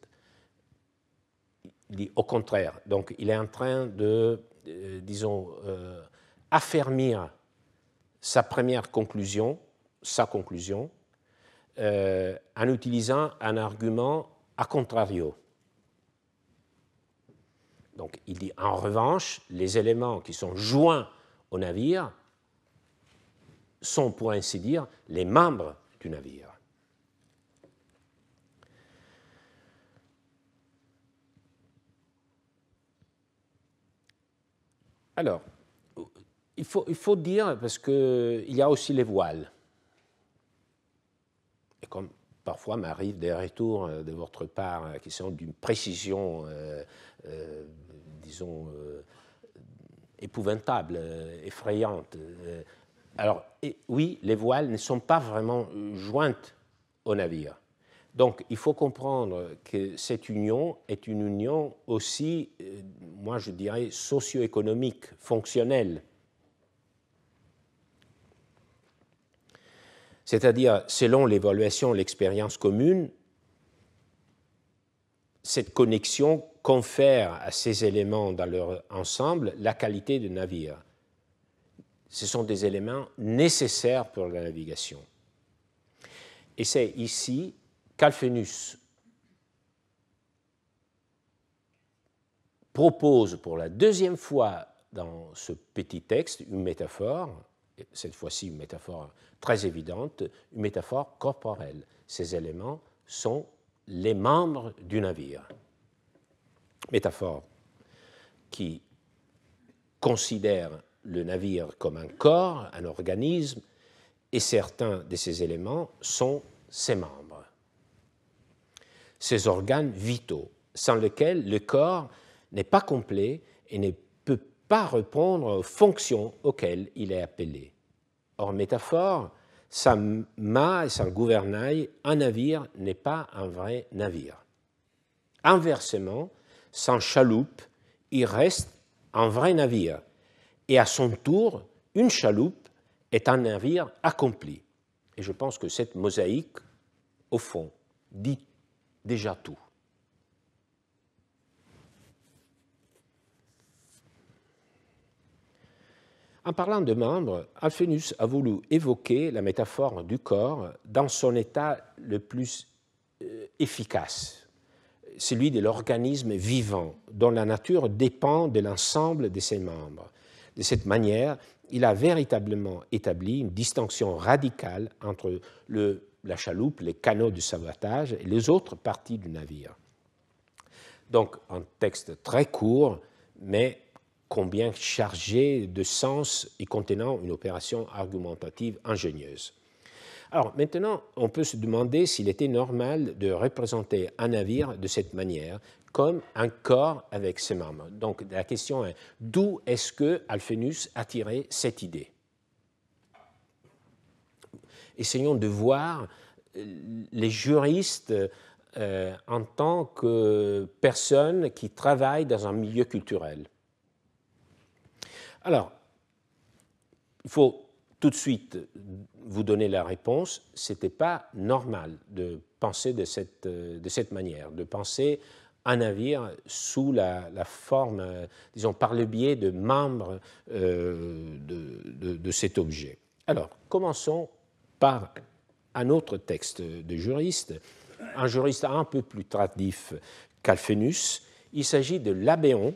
Au contraire, donc il est en train de, euh, disons, euh, affermir sa première conclusion, sa conclusion, euh, en utilisant un argument a contrario. Donc il dit, en revanche, les éléments qui sont joints au navire sont, pour ainsi dire, les membres du navire. Alors, oh, il faut, il faut dire, parce qu'il y a aussi les voiles. Et comme parfois m'arrivent des retours euh, de votre part euh, qui sont d'une précision, euh, disons, épouvantable, effrayante. Alors, oui, les voiles ne sont pas vraiment jointes au navire. Donc, il faut comprendre que cette union est une union aussi moi je dirais, socio-économique, fonctionnel. C'est-à-dire, selon l'évaluation, l'expérience commune, cette connexion confère à ces éléments dans leur ensemble la qualité de navire. Ce sont des éléments nécessaires pour la navigation. Et c'est ici qu'Alphénus propose pour la deuxième fois dans ce petit texte une métaphore, cette fois-ci une métaphore très évidente, une métaphore corporelle. Ces éléments sont les membres du navire. Métaphore qui considère le navire comme un corps, un organisme, et certains de ces éléments sont ses membres, ses organes vitaux, sans lesquels le corps n'est pas complet et ne peut pas répondre aux fonctions auxquelles il est appelé. Hors métaphore, sans mât et sans gouvernail, un navire n'est pas un vrai navire. Inversement, sans chaloupe, il reste un vrai navire. Et à son tour, une chaloupe est un navire accompli. Et je pense que cette mosaïque, au fond, dit déjà tout. En parlant de membres, Alphénus a voulu évoquer la métaphore du corps dans son état le plus euh, efficace, celui de l'organisme vivant, dont la nature dépend de l'ensemble de ses membres. De cette manière, il a véritablement établi une distinction radicale entre la chaloupe, les canaux du sabotage, et les autres parties du navire. Donc, un texte très court, mais combien chargé de sens et contenant une opération argumentative ingénieuse. Alors maintenant, on peut se demander s'il était normal de représenter un navire de cette manière, comme un corps avec ses membres. Donc la question est, d'où est-ce que Alphénus a tiré cette idée Essayons de voir euh, les juristes euh, en tant que personnes qui travaillent dans un milieu culturel. Alors, il faut tout de suite vous donner la réponse, ce n'était pas normal de penser de cette, euh, de cette manière, de penser un navire sous la, forme, euh, disons, par le biais de membres euh, de, cet objet. Alors, commençons par un autre texte de juriste, un juriste un peu plus tardif qu'Alphénus. Il s'agit de l'Abéon,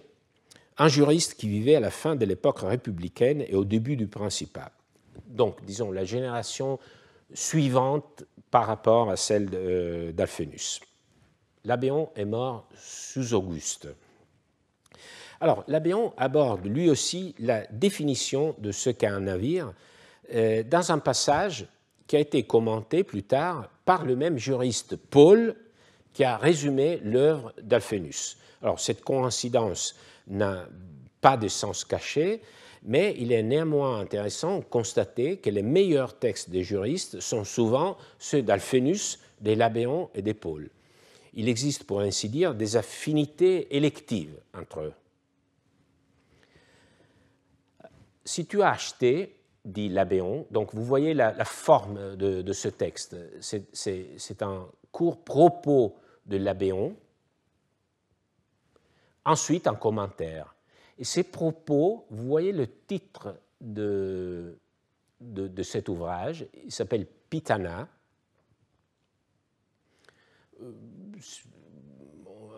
un juriste qui vivait à la fin de l'époque républicaine et au début du principat. Donc, disons, la génération suivante par rapport à celle euh, d'Alphénus. Labéon est mort sous Auguste. Alors, Labéon aborde lui aussi la définition de ce qu'est un navire euh, dans un passage qui a été commenté plus tard par le même juriste Paul qui a résumé l'œuvre d'Alphénus. Alors, cette coïncidence n'a pas de sens caché, mais il est néanmoins intéressant de constater que les meilleurs textes des juristes sont souvent ceux d'Alphénus, des Labéon et des Il existe, pour ainsi dire, des affinités électives entre eux. Si tu as acheté, dit Labéon, donc vous voyez la, forme de, de, ce texte, c'est un court propos de Labéon, Ensuite, un commentaire. Et ces propos, vous voyez le titre de, de, cet ouvrage, il s'appelle Pitana. Euh,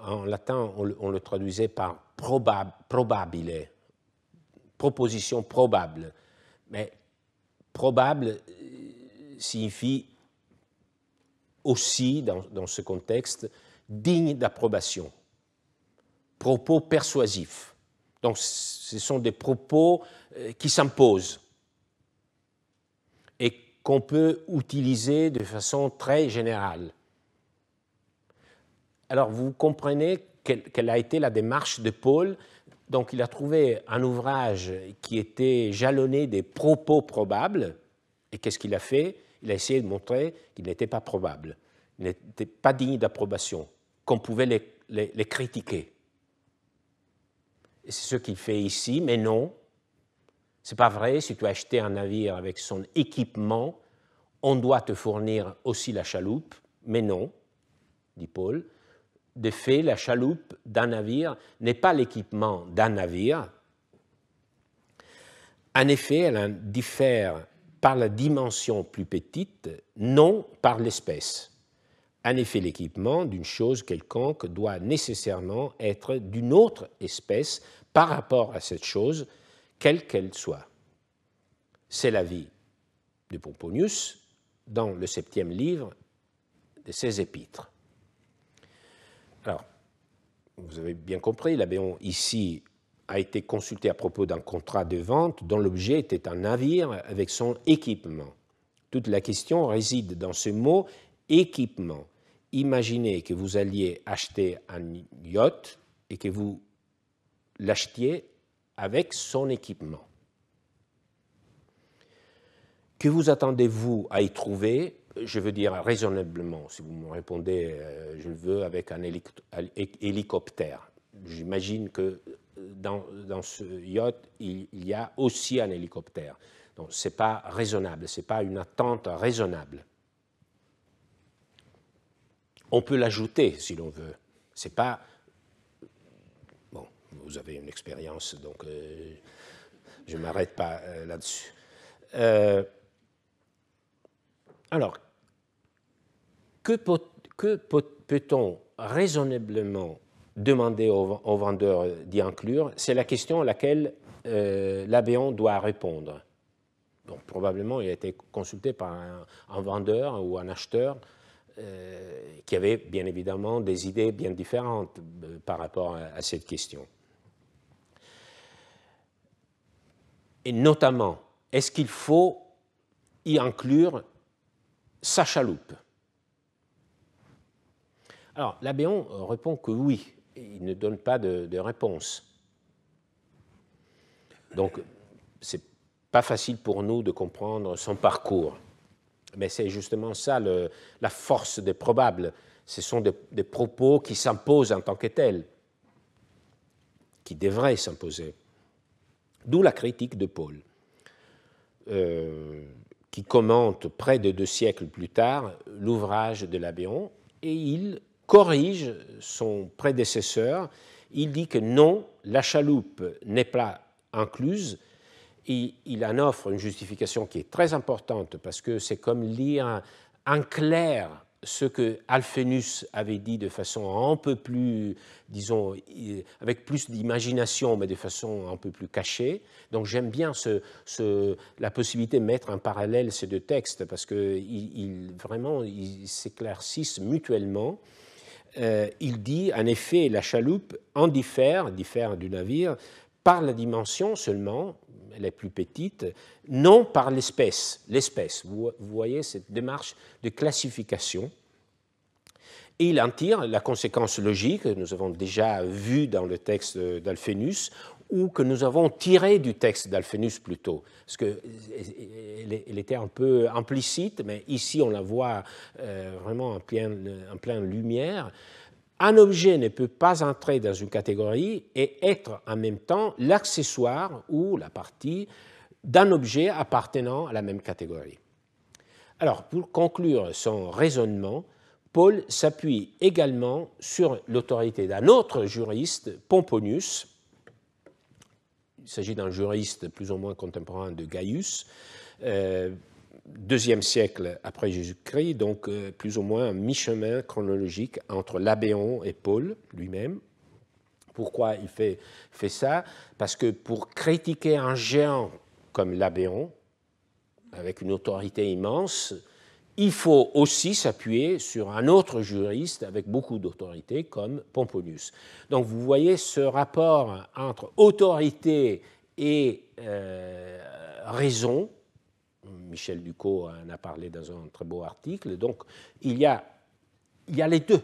en latin, on, le traduisait par probable, probabile, proposition probable. Mais probable euh, signifie aussi, dans ce contexte, digne d'approbation propos persuasifs. Donc ce sont des propos euh, qui s'imposent et qu'on peut utiliser de façon très générale. Alors vous comprenez quelle, a été la démarche de Paul. Donc il a trouvé un ouvrage qui était jalonné des propos probables. Et qu'est-ce qu'il a fait Il a essayé de montrer qu'il n'était pas probable, n'était pas digne d'approbation, qu'on pouvait les critiquer c'est ce qu'il fait ici, mais non. C'est pas vrai, si tu as acheté un navire avec son équipement, on doit te fournir aussi la chaloupe, mais non, dit Paul. De fait, la chaloupe d'un navire n'est pas l'équipement d'un navire. En effet, elle diffère par la dimension plus petite, non par l'espèce. En effet, l'équipement d'une chose quelconque doit nécessairement être d'une autre espèce par rapport à cette chose, quelle qu'elle soit. C'est l'avis de Pomponius dans le septième livre de ses épîtres. Alors, vous avez bien compris, l'abéon ici a été consulté à propos d'un contrat de vente dont l'objet était un navire avec son équipement. Toute la question réside dans ce mot équipement, imaginez que vous alliez acheter un yacht et que vous l'achetiez avec son équipement. Que vous attendez-vous à y trouver Je veux dire raisonnablement, si vous me répondez, euh, je le veux avec un hélicoptère. J'imagine que euh, dans, ce yacht, il, y a aussi un hélicoptère. Donc ce n'est pas raisonnable, ce n'est pas une attente raisonnable on peut l'ajouter si l'on veut. C'est pas. Bon, vous avez une expérience, donc euh, je m'arrête pas euh, là-dessus. Euh, alors, que, peut, on raisonnablement demander aux, vendeurs d'y inclure C'est la question à laquelle l'abéon doit répondre. Donc, probablement, il a été consulté par un vendeur ou un acheteur euh, qui avait bien évidemment des idées bien différentes euh, par rapport à, cette question. Et notamment, est-ce qu'il faut y inclure sa chaloupe Alors, l'Abéon euh, répond que oui, il ne donne pas de, de réponse. Donc, c'est pas facile pour nous de comprendre son parcours. Mais c'est justement ça la force des probables. Ce sont des, propos qui s'imposent en tant que tels, qui devraient s'imposer. D'où la critique de Paul, euh, qui commente près de deux siècles plus tard l'ouvrage de l'Abéon et il corrige son prédécesseur. Il dit que non, la chaloupe n'est pas incluse, il, en offre une justification qui est très importante parce que c'est comme lire en clair ce que Alphénus avait dit de façon un peu plus, disons, euh, avec plus d'imagination, mais de façon un peu plus cachée. Donc j'aime bien ce, ce, la possibilité de mettre en parallèle ces deux textes parce que il, vraiment, ils s'éclaircissent mutuellement. Euh, il dit, en effet, la chaloupe en diffère, diffère du navire, par la dimension seulement, les plus petites, non par l'espèce. L'espèce, vous, voyez cette démarche de classification. Et il en tire la conséquence logique, que nous avons déjà vue dans le texte d'Alphénus, ou que nous avons tiré du texte d'Alphénus plutôt, parce qu'elle était un peu implicite, mais ici on la voit euh, vraiment en plein en pleine lumière. Un objet ne peut pas entrer dans une catégorie et être en même temps l'accessoire ou la partie d'un objet appartenant à la même catégorie. Alors, pour conclure son raisonnement, Paul s'appuie également sur l'autorité d'un autre juriste, Pomponius. Il s'agit d'un juriste plus ou moins contemporain de Gaius, euh, deuxième siècle après Jésus-Christ, donc euh, plus ou moins un mi-chemin chronologique entre l'Abéon et Paul lui-même. Pourquoi il fait, fait ça Parce que pour critiquer un géant comme l'Abéon, avec une autorité immense, il faut aussi s'appuyer sur un autre juriste avec beaucoup d'autorité comme Pomponius. Donc vous voyez ce rapport entre autorité et euh, raison Michel Ducot en a parlé dans un très beau article. Donc, il y a, il y les deux.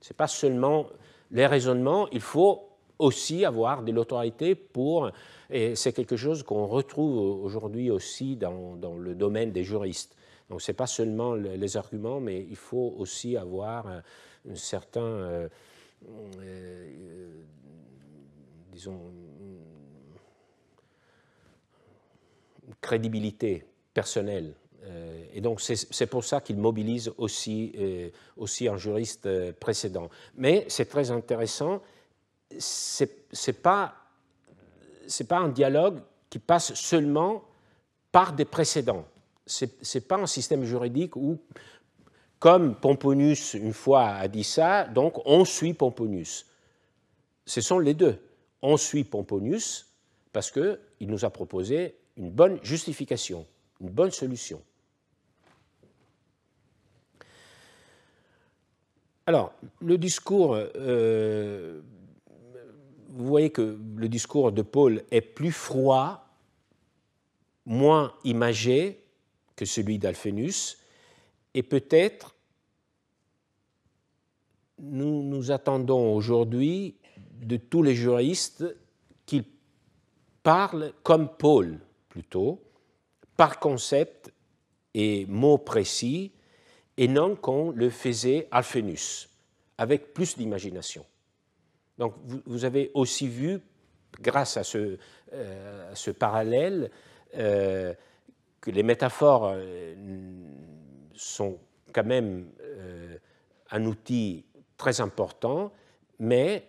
Ce n'est pas seulement les raisonnements, il faut aussi avoir de l'autorité pour... Et c'est quelque chose qu'on retrouve aujourd'hui aussi dans, le domaine des juristes. Donc, ce n'est pas seulement les arguments, mais il faut aussi avoir un certain... Euh, euh, disons, crédibilité personnelle. Euh, et donc c'est pour ça qu'il mobilise aussi, euh, aussi un juriste euh, précédent. Mais c'est très intéressant, ce n'est pas, pas un dialogue qui passe seulement par des précédents. Ce n'est pas un système juridique où, comme Pomponius une fois a dit ça, donc on suit Pomponius. Ce sont les deux. On suit Pomponius parce qu'il nous a proposé une bonne justification, une bonne solution. Alors, le discours, euh, vous voyez que le discours de Paul est plus froid, moins imagé que celui d'Alphénus, et peut-être nous nous attendons aujourd'hui de tous les juristes qu'ils parlent comme Paul, par concept et mots précis, et non qu'on le faisait Alphénus, avec plus d'imagination. Donc vous, avez aussi vu, grâce à ce, euh, parallèle, euh, que les métaphores euh, sont quand même un outil très important, mais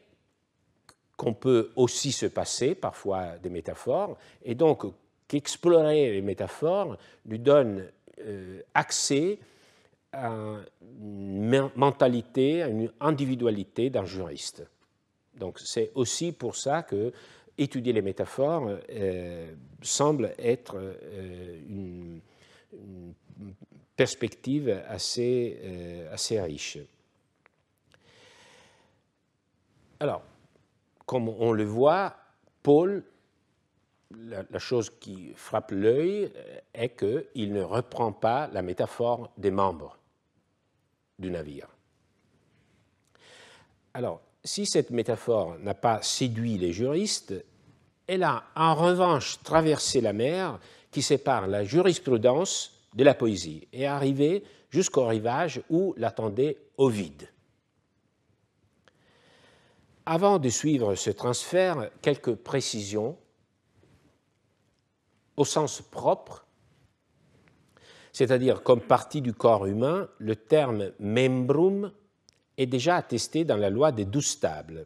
qu'on peut aussi se passer parfois des métaphores, et donc qui les métaphores, lui donne euh, accès à une mentalité, à une individualité d'un juriste. Donc c'est aussi pour ça que étudier les métaphores euh, semble être euh, une, perspective assez, assez riche. Alors, comme on le voit, Paul la, chose qui frappe l'œil euh, est qu'il ne reprend pas la métaphore des membres du navire. Alors, si cette métaphore n'a pas séduit les juristes, elle a en revanche traversé la mer qui sépare la jurisprudence de la poésie et arrivé jusqu'au rivage où l'attendait Ovide. Avant de suivre ce transfert, quelques précisions au sens propre, c'est-à-dire comme partie du corps humain, le terme membrum est déjà attesté dans la loi des douze tables.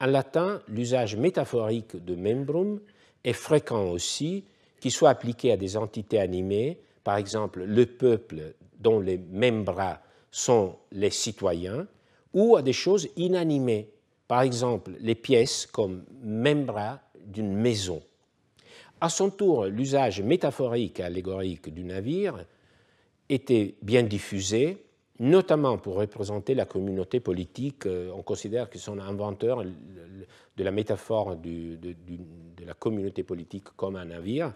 En latin, l'usage métaphorique de membrum est fréquent aussi, qu'il soit appliqué à des entités animées, par exemple le peuple dont les membras sont les citoyens, ou à des choses inanimées, par exemple les pièces comme membras d'une maison. À son tour, l'usage métaphorique et allégorique du navire était bien diffusé, notamment pour représenter la communauté politique. Euh, on considère que son inventeur de la métaphore de, la communauté politique comme un navire.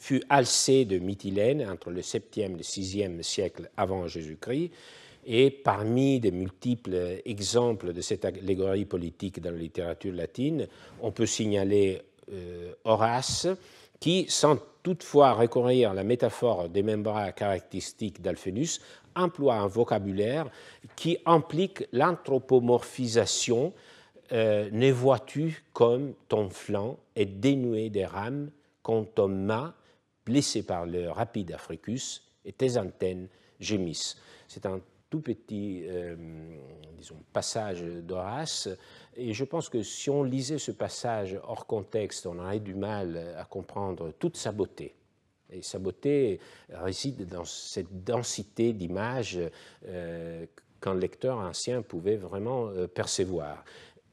Fut alcé de Mytilène entre le 7e et le 6e siècle avant Jésus-Christ. Et parmi de multiples exemples de cette allégorie politique dans la littérature latine, on peut signaler euh, Horace, qui, sans toutefois recourir à la métaphore des membranes caractéristiques d'Alphénus, emploie un vocabulaire qui implique l'anthropomorphisation euh, ne vois-tu comme ton flanc est dénué des rames quand ton mât, blessé par le rapide Africus, et tes antennes gémissent. C'est un tout petit euh, passage d'Horace. Et je pense que si on lisait ce passage hors contexte, on aurait du mal à comprendre toute sa beauté. Et sa beauté réside dans cette densité d'images euh, qu'un lecteur ancien pouvait vraiment euh, percevoir.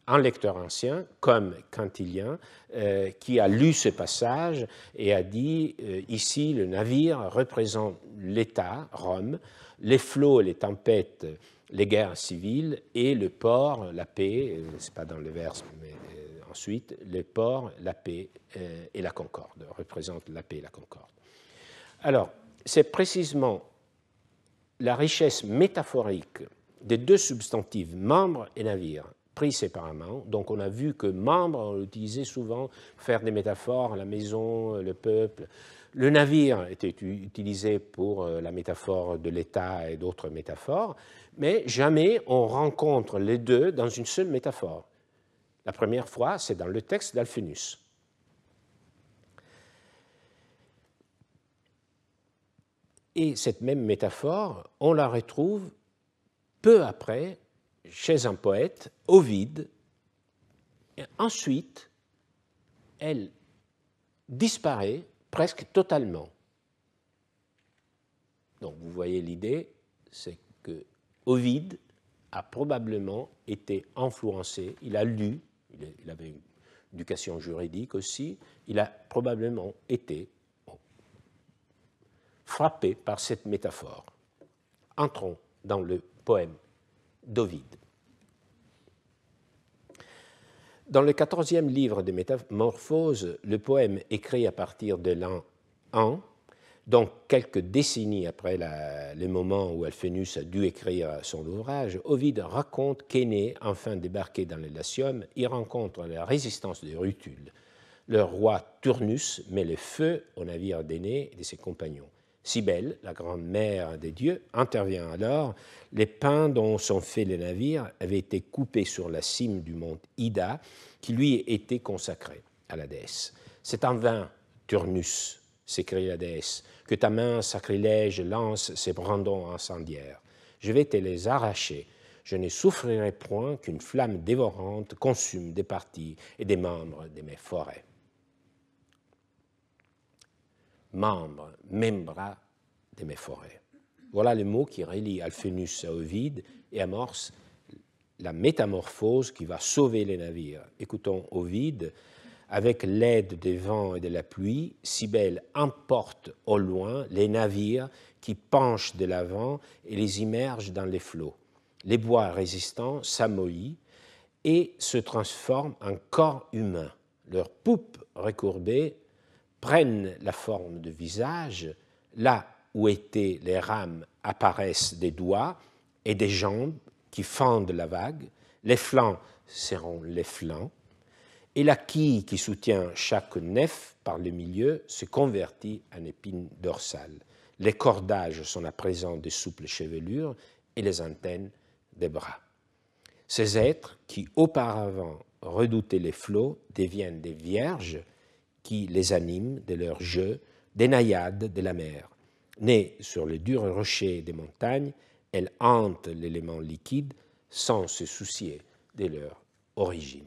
Un lecteur ancien, comme Quintilien, qui a lu ce passage et a dit ici, le navire représente l'État, Rome, les flots, les tempêtes, les guerres civiles et le port, la paix, euh, c'est pas dans le vers, mais euh, ensuite, le port, la paix euh, et la concorde, représentent la paix et la concorde. Alors, c'est précisément la richesse métaphorique des deux substantifs membre et navire pris séparément. Donc on a vu que membres, on l'utilisait souvent, faire des métaphores, la maison, le peuple, le navire était utilisé pour euh, la métaphore de l'État et d'autres métaphores, mais jamais on rencontre les deux dans une seule métaphore. La première fois, c'est dans le texte d'Alphénus. Et cette même métaphore, on la retrouve peu après chez un poète, Ovide. Et ensuite, elle disparaît presque totalement. Donc vous voyez l'idée, c'est que Ovide a probablement été influencé, il a lu, il avait une éducation juridique aussi, il a probablement été frappé par cette métaphore. Entrons dans le poème d'Ovid. Dans le quatorzième livre de Métamorphose, le poème écrit à partir de l'an 1, donc quelques décennies après la, le moment où Alphénus a dû écrire son ouvrage, Ovide raconte qu'Énée, enfin débarqué dans le Latium, y rencontre la résistance de Rutule. Le roi Turnus met le feu au navire d'Aîné et de ses compagnons. Cybèle, la grande-mère des dieux, intervient alors. Les pins dont sont faits les navires avaient été coupés sur la cime du mont Ida, qui lui était consacré à la déesse. C'est en vain, Turnus, s'écrie la déesse, que ta main sacrilège lance ces brandons incendiaires. Je vais te les arracher. Je ne souffrirai point qu'une flamme dévorante consume des parties et des membres de mes forêts membre, membra de mes forêts. Voilà le mot qui relie Alphénus à Ovide et amorce la métamorphose qui va sauver les navires. Écoutons Ovide. Avec l'aide des vents et de la pluie, Cybèle emporte au loin les navires qui penchent de l'avant et les immergent dans les flots. Les bois résistants s'amollissent et se transforment en corps humain. Leur poupe recourbée prennent la forme de visage, là où étaient les rames apparaissent des doigts et des jambes qui fendent la vague, les flancs seront les flancs, et la quille qui soutient chaque nef par le milieu se convertit en épine dorsale. Les cordages sont à présent des souples chevelures et les antennes des bras. Ces êtres qui auparavant redoutaient les flots deviennent des vierges qui les animent de leur jeu, des naïades de la mer. Nées sur le dur rocher des montagnes, elle hante l'élément liquide sans se soucier de leur origine.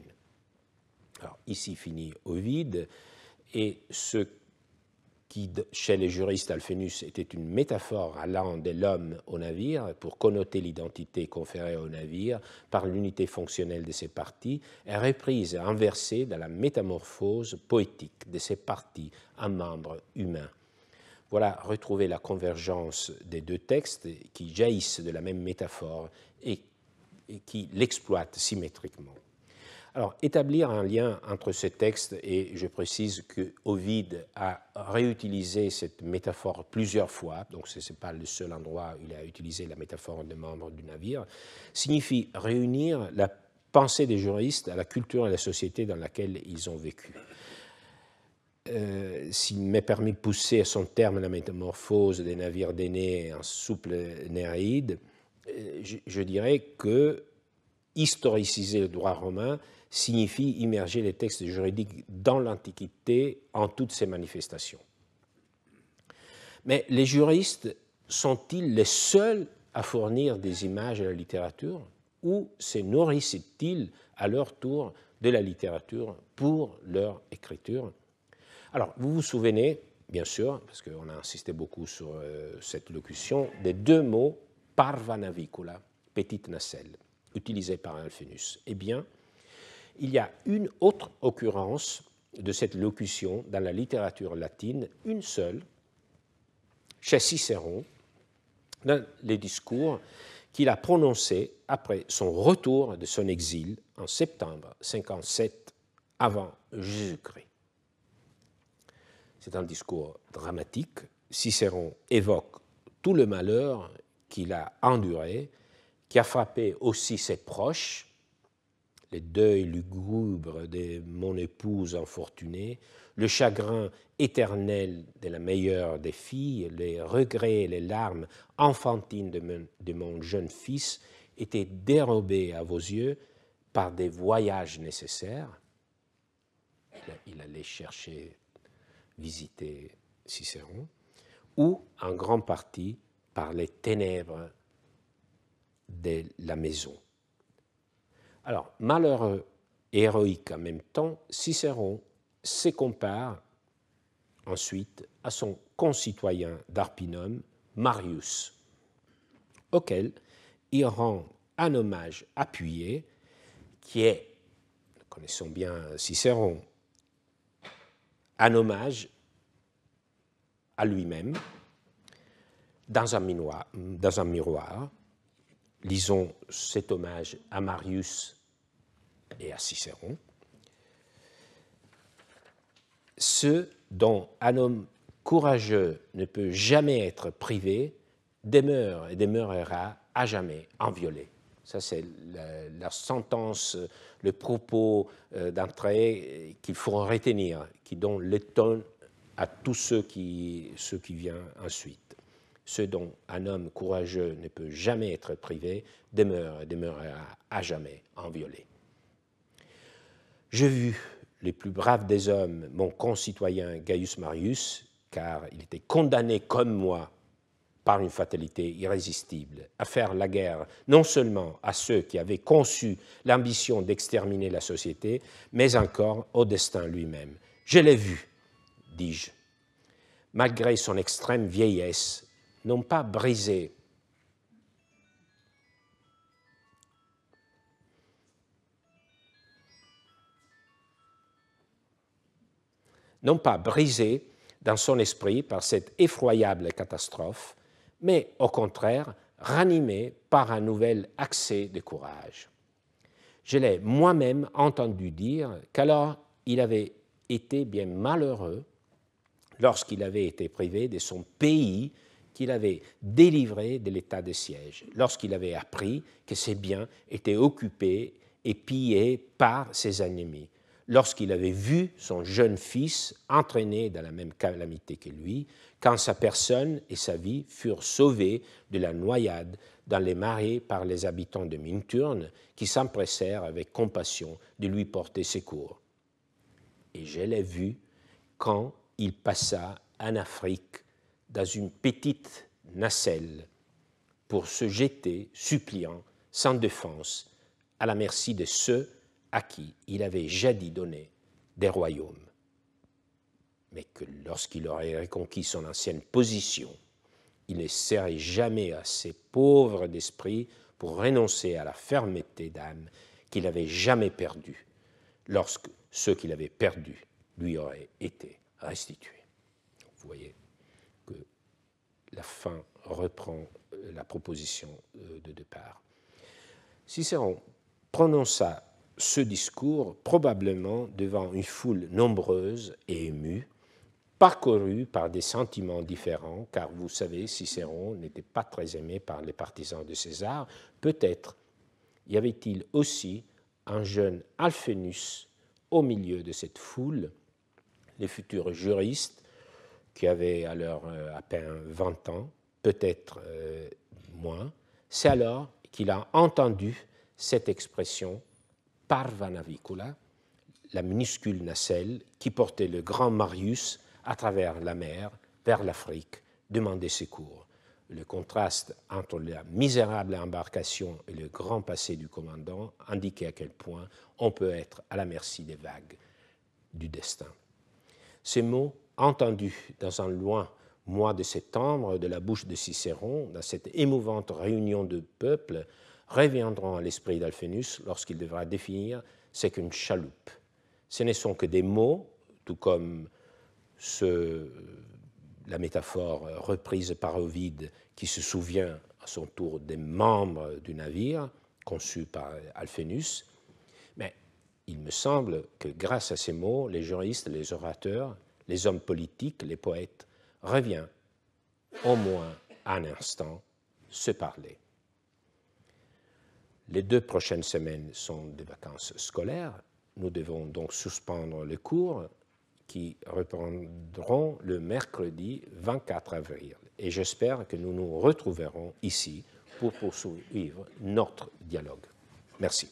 Alors, ici finit Ovide, et ce qui, chez les juristes Alphénus, était une métaphore allant de l'homme au navire pour connoter l'identité conférée au navire par l'unité fonctionnelle de ses parties, est reprise et inversée dans la métamorphose poétique de ses parties en membres humains. Voilà retrouver la convergence des deux textes qui jaillissent de la même métaphore et, et qui l'exploitent symétriquement. Alors, établir un lien entre ces textes, et je précise que Ovid a réutilisé cette métaphore plusieurs fois, donc ce n'est pas le seul endroit où il a utilisé la métaphore de membre du navire, signifie réunir la pensée des juristes à la culture et à la société dans laquelle ils ont vécu. Euh, s'il m'est permis de pousser à son terme la métamorphose des navires d'aînés en souple néréide, euh, je, je, dirais que historiciser le droit romain, signifie immerger les textes juridiques dans l'Antiquité en toutes ses manifestations. Mais les juristes sont-ils les seuls à fournir des images à la littérature ou se nourrissent-ils à leur tour de la littérature pour leur écriture Alors, vous vous souvenez, bien sûr, parce qu'on a insisté beaucoup sur euh, cette locution, des deux mots navicula, petite nacelle, utilisés par Alphénus. Eh bien, il y a une autre occurrence de cette locution dans la littérature latine, une seule, chez Cicéron, dans les discours qu'il a prononcés après son retour de son exil en septembre 57 avant Jésus-Christ. C'est un discours dramatique. Cicéron évoque tout le malheur qu'il a enduré, qui a frappé aussi ses proches, les deuils lugubres de mon épouse infortunée, le chagrin éternel de la meilleure des filles, les regrets et les larmes enfantines de mon, jeune fils étaient dérobés à vos yeux par des voyages nécessaires. il allait chercher, visiter Cicéron, ou en grande partie par les ténèbres de la maison. Alors, malheureux et héroïque en même temps, Cicéron se compare ensuite à son concitoyen d'Arpinum, Marius, auquel il rend un hommage appuyé qui est, nous connaissons bien Cicéron, un hommage à lui-même dans un miroir, dans un miroir lisons cet hommage à Marius et à Cicéron. Ce dont un homme courageux ne peut jamais être privé demeure et demeurera à jamais inviolé. Ça, c'est la, sentence, le propos euh, d'entrée qu'il faut retenir, qui donne le ton à tous ceux qui, ceux qui viennent ensuite ce dont un homme courageux ne peut jamais être privé demeure et demeurera à jamais inviolé. J'ai vu les plus braves des hommes, mon concitoyen Gaius Marius, car il était condamné comme moi par une fatalité irrésistible, à faire la guerre non seulement à ceux qui avaient conçu l'ambition d'exterminer la société, mais encore au destin lui-même. Je l'ai vu, dis-je. Malgré son extrême vieillesse, non pas brisé. Non pas brisé dans son esprit par cette effroyable catastrophe, mais au contraire ranimé par un nouvel accès de courage. Je l'ai moi-même entendu dire qu'alors il avait été bien malheureux lorsqu'il avait été privé de son pays qu'il avait délivré de l'état de siège, lorsqu'il avait appris que ses biens étaient occupés et pillés par ses ennemis, lorsqu'il avait vu son jeune fils entraîné dans la même calamité que lui, quand sa personne et sa vie furent sauvées de la noyade dans les marées par les habitants de Minturne, qui s'empressèrent avec compassion de lui porter secours. Et je l'ai vu quand il passa en Afrique dans une petite nacelle pour se jeter, suppliant, sans défense, à la merci de ceux à qui il avait jadis donné des royaumes. Mais que lorsqu'il aurait reconquis son ancienne position, il ne serait jamais assez pauvre d'esprit pour renoncer à la fermeté d'âme qu'il avait jamais perdue, lorsque ceux qu'il avait perdus lui auraient été restitués. Vous voyez la fin reprend euh, la proposition euh, de départ. Cicéron prononça ce discours probablement devant une foule nombreuse et émue, parcourue par des sentiments différents, car vous savez, Cicéron n'était pas très aimé par les partisans de César. Peut-être y avait-il aussi un jeune Alphénus au milieu de cette foule, les futurs juristes qui avait alors euh, à peine 20 ans, peut-être euh, moins, c'est alors qu'il a entendu cette expression parvanavicula, la minuscule nacelle qui portait le grand Marius à travers la mer vers l'Afrique demander secours. Le contraste entre la misérable embarcation et le grand passé du commandant indiquait à quel point on peut être à la merci des vagues du destin. Ces mots entendu dans un loin mois de septembre de la bouche de Cicéron, dans cette émouvante réunion de peuples, reviendront à l'esprit d'Alphénus lorsqu'il devra définir ce qu'une chaloupe. Ce ne sont que des mots, tout comme ce, la métaphore reprise par Ovide qui se souvient à son tour des membres du navire conçu par Alphénus. Mais il me semble que grâce à ces mots, les juristes, les orateurs, les hommes politiques, les poètes, revient au moins un instant se parler. Les deux prochaines semaines sont des vacances scolaires. Nous devons donc suspendre les cours qui reprendront le mercredi 24 avril. Et j'espère que nous nous retrouverons ici pour poursuivre notre dialogue. Merci.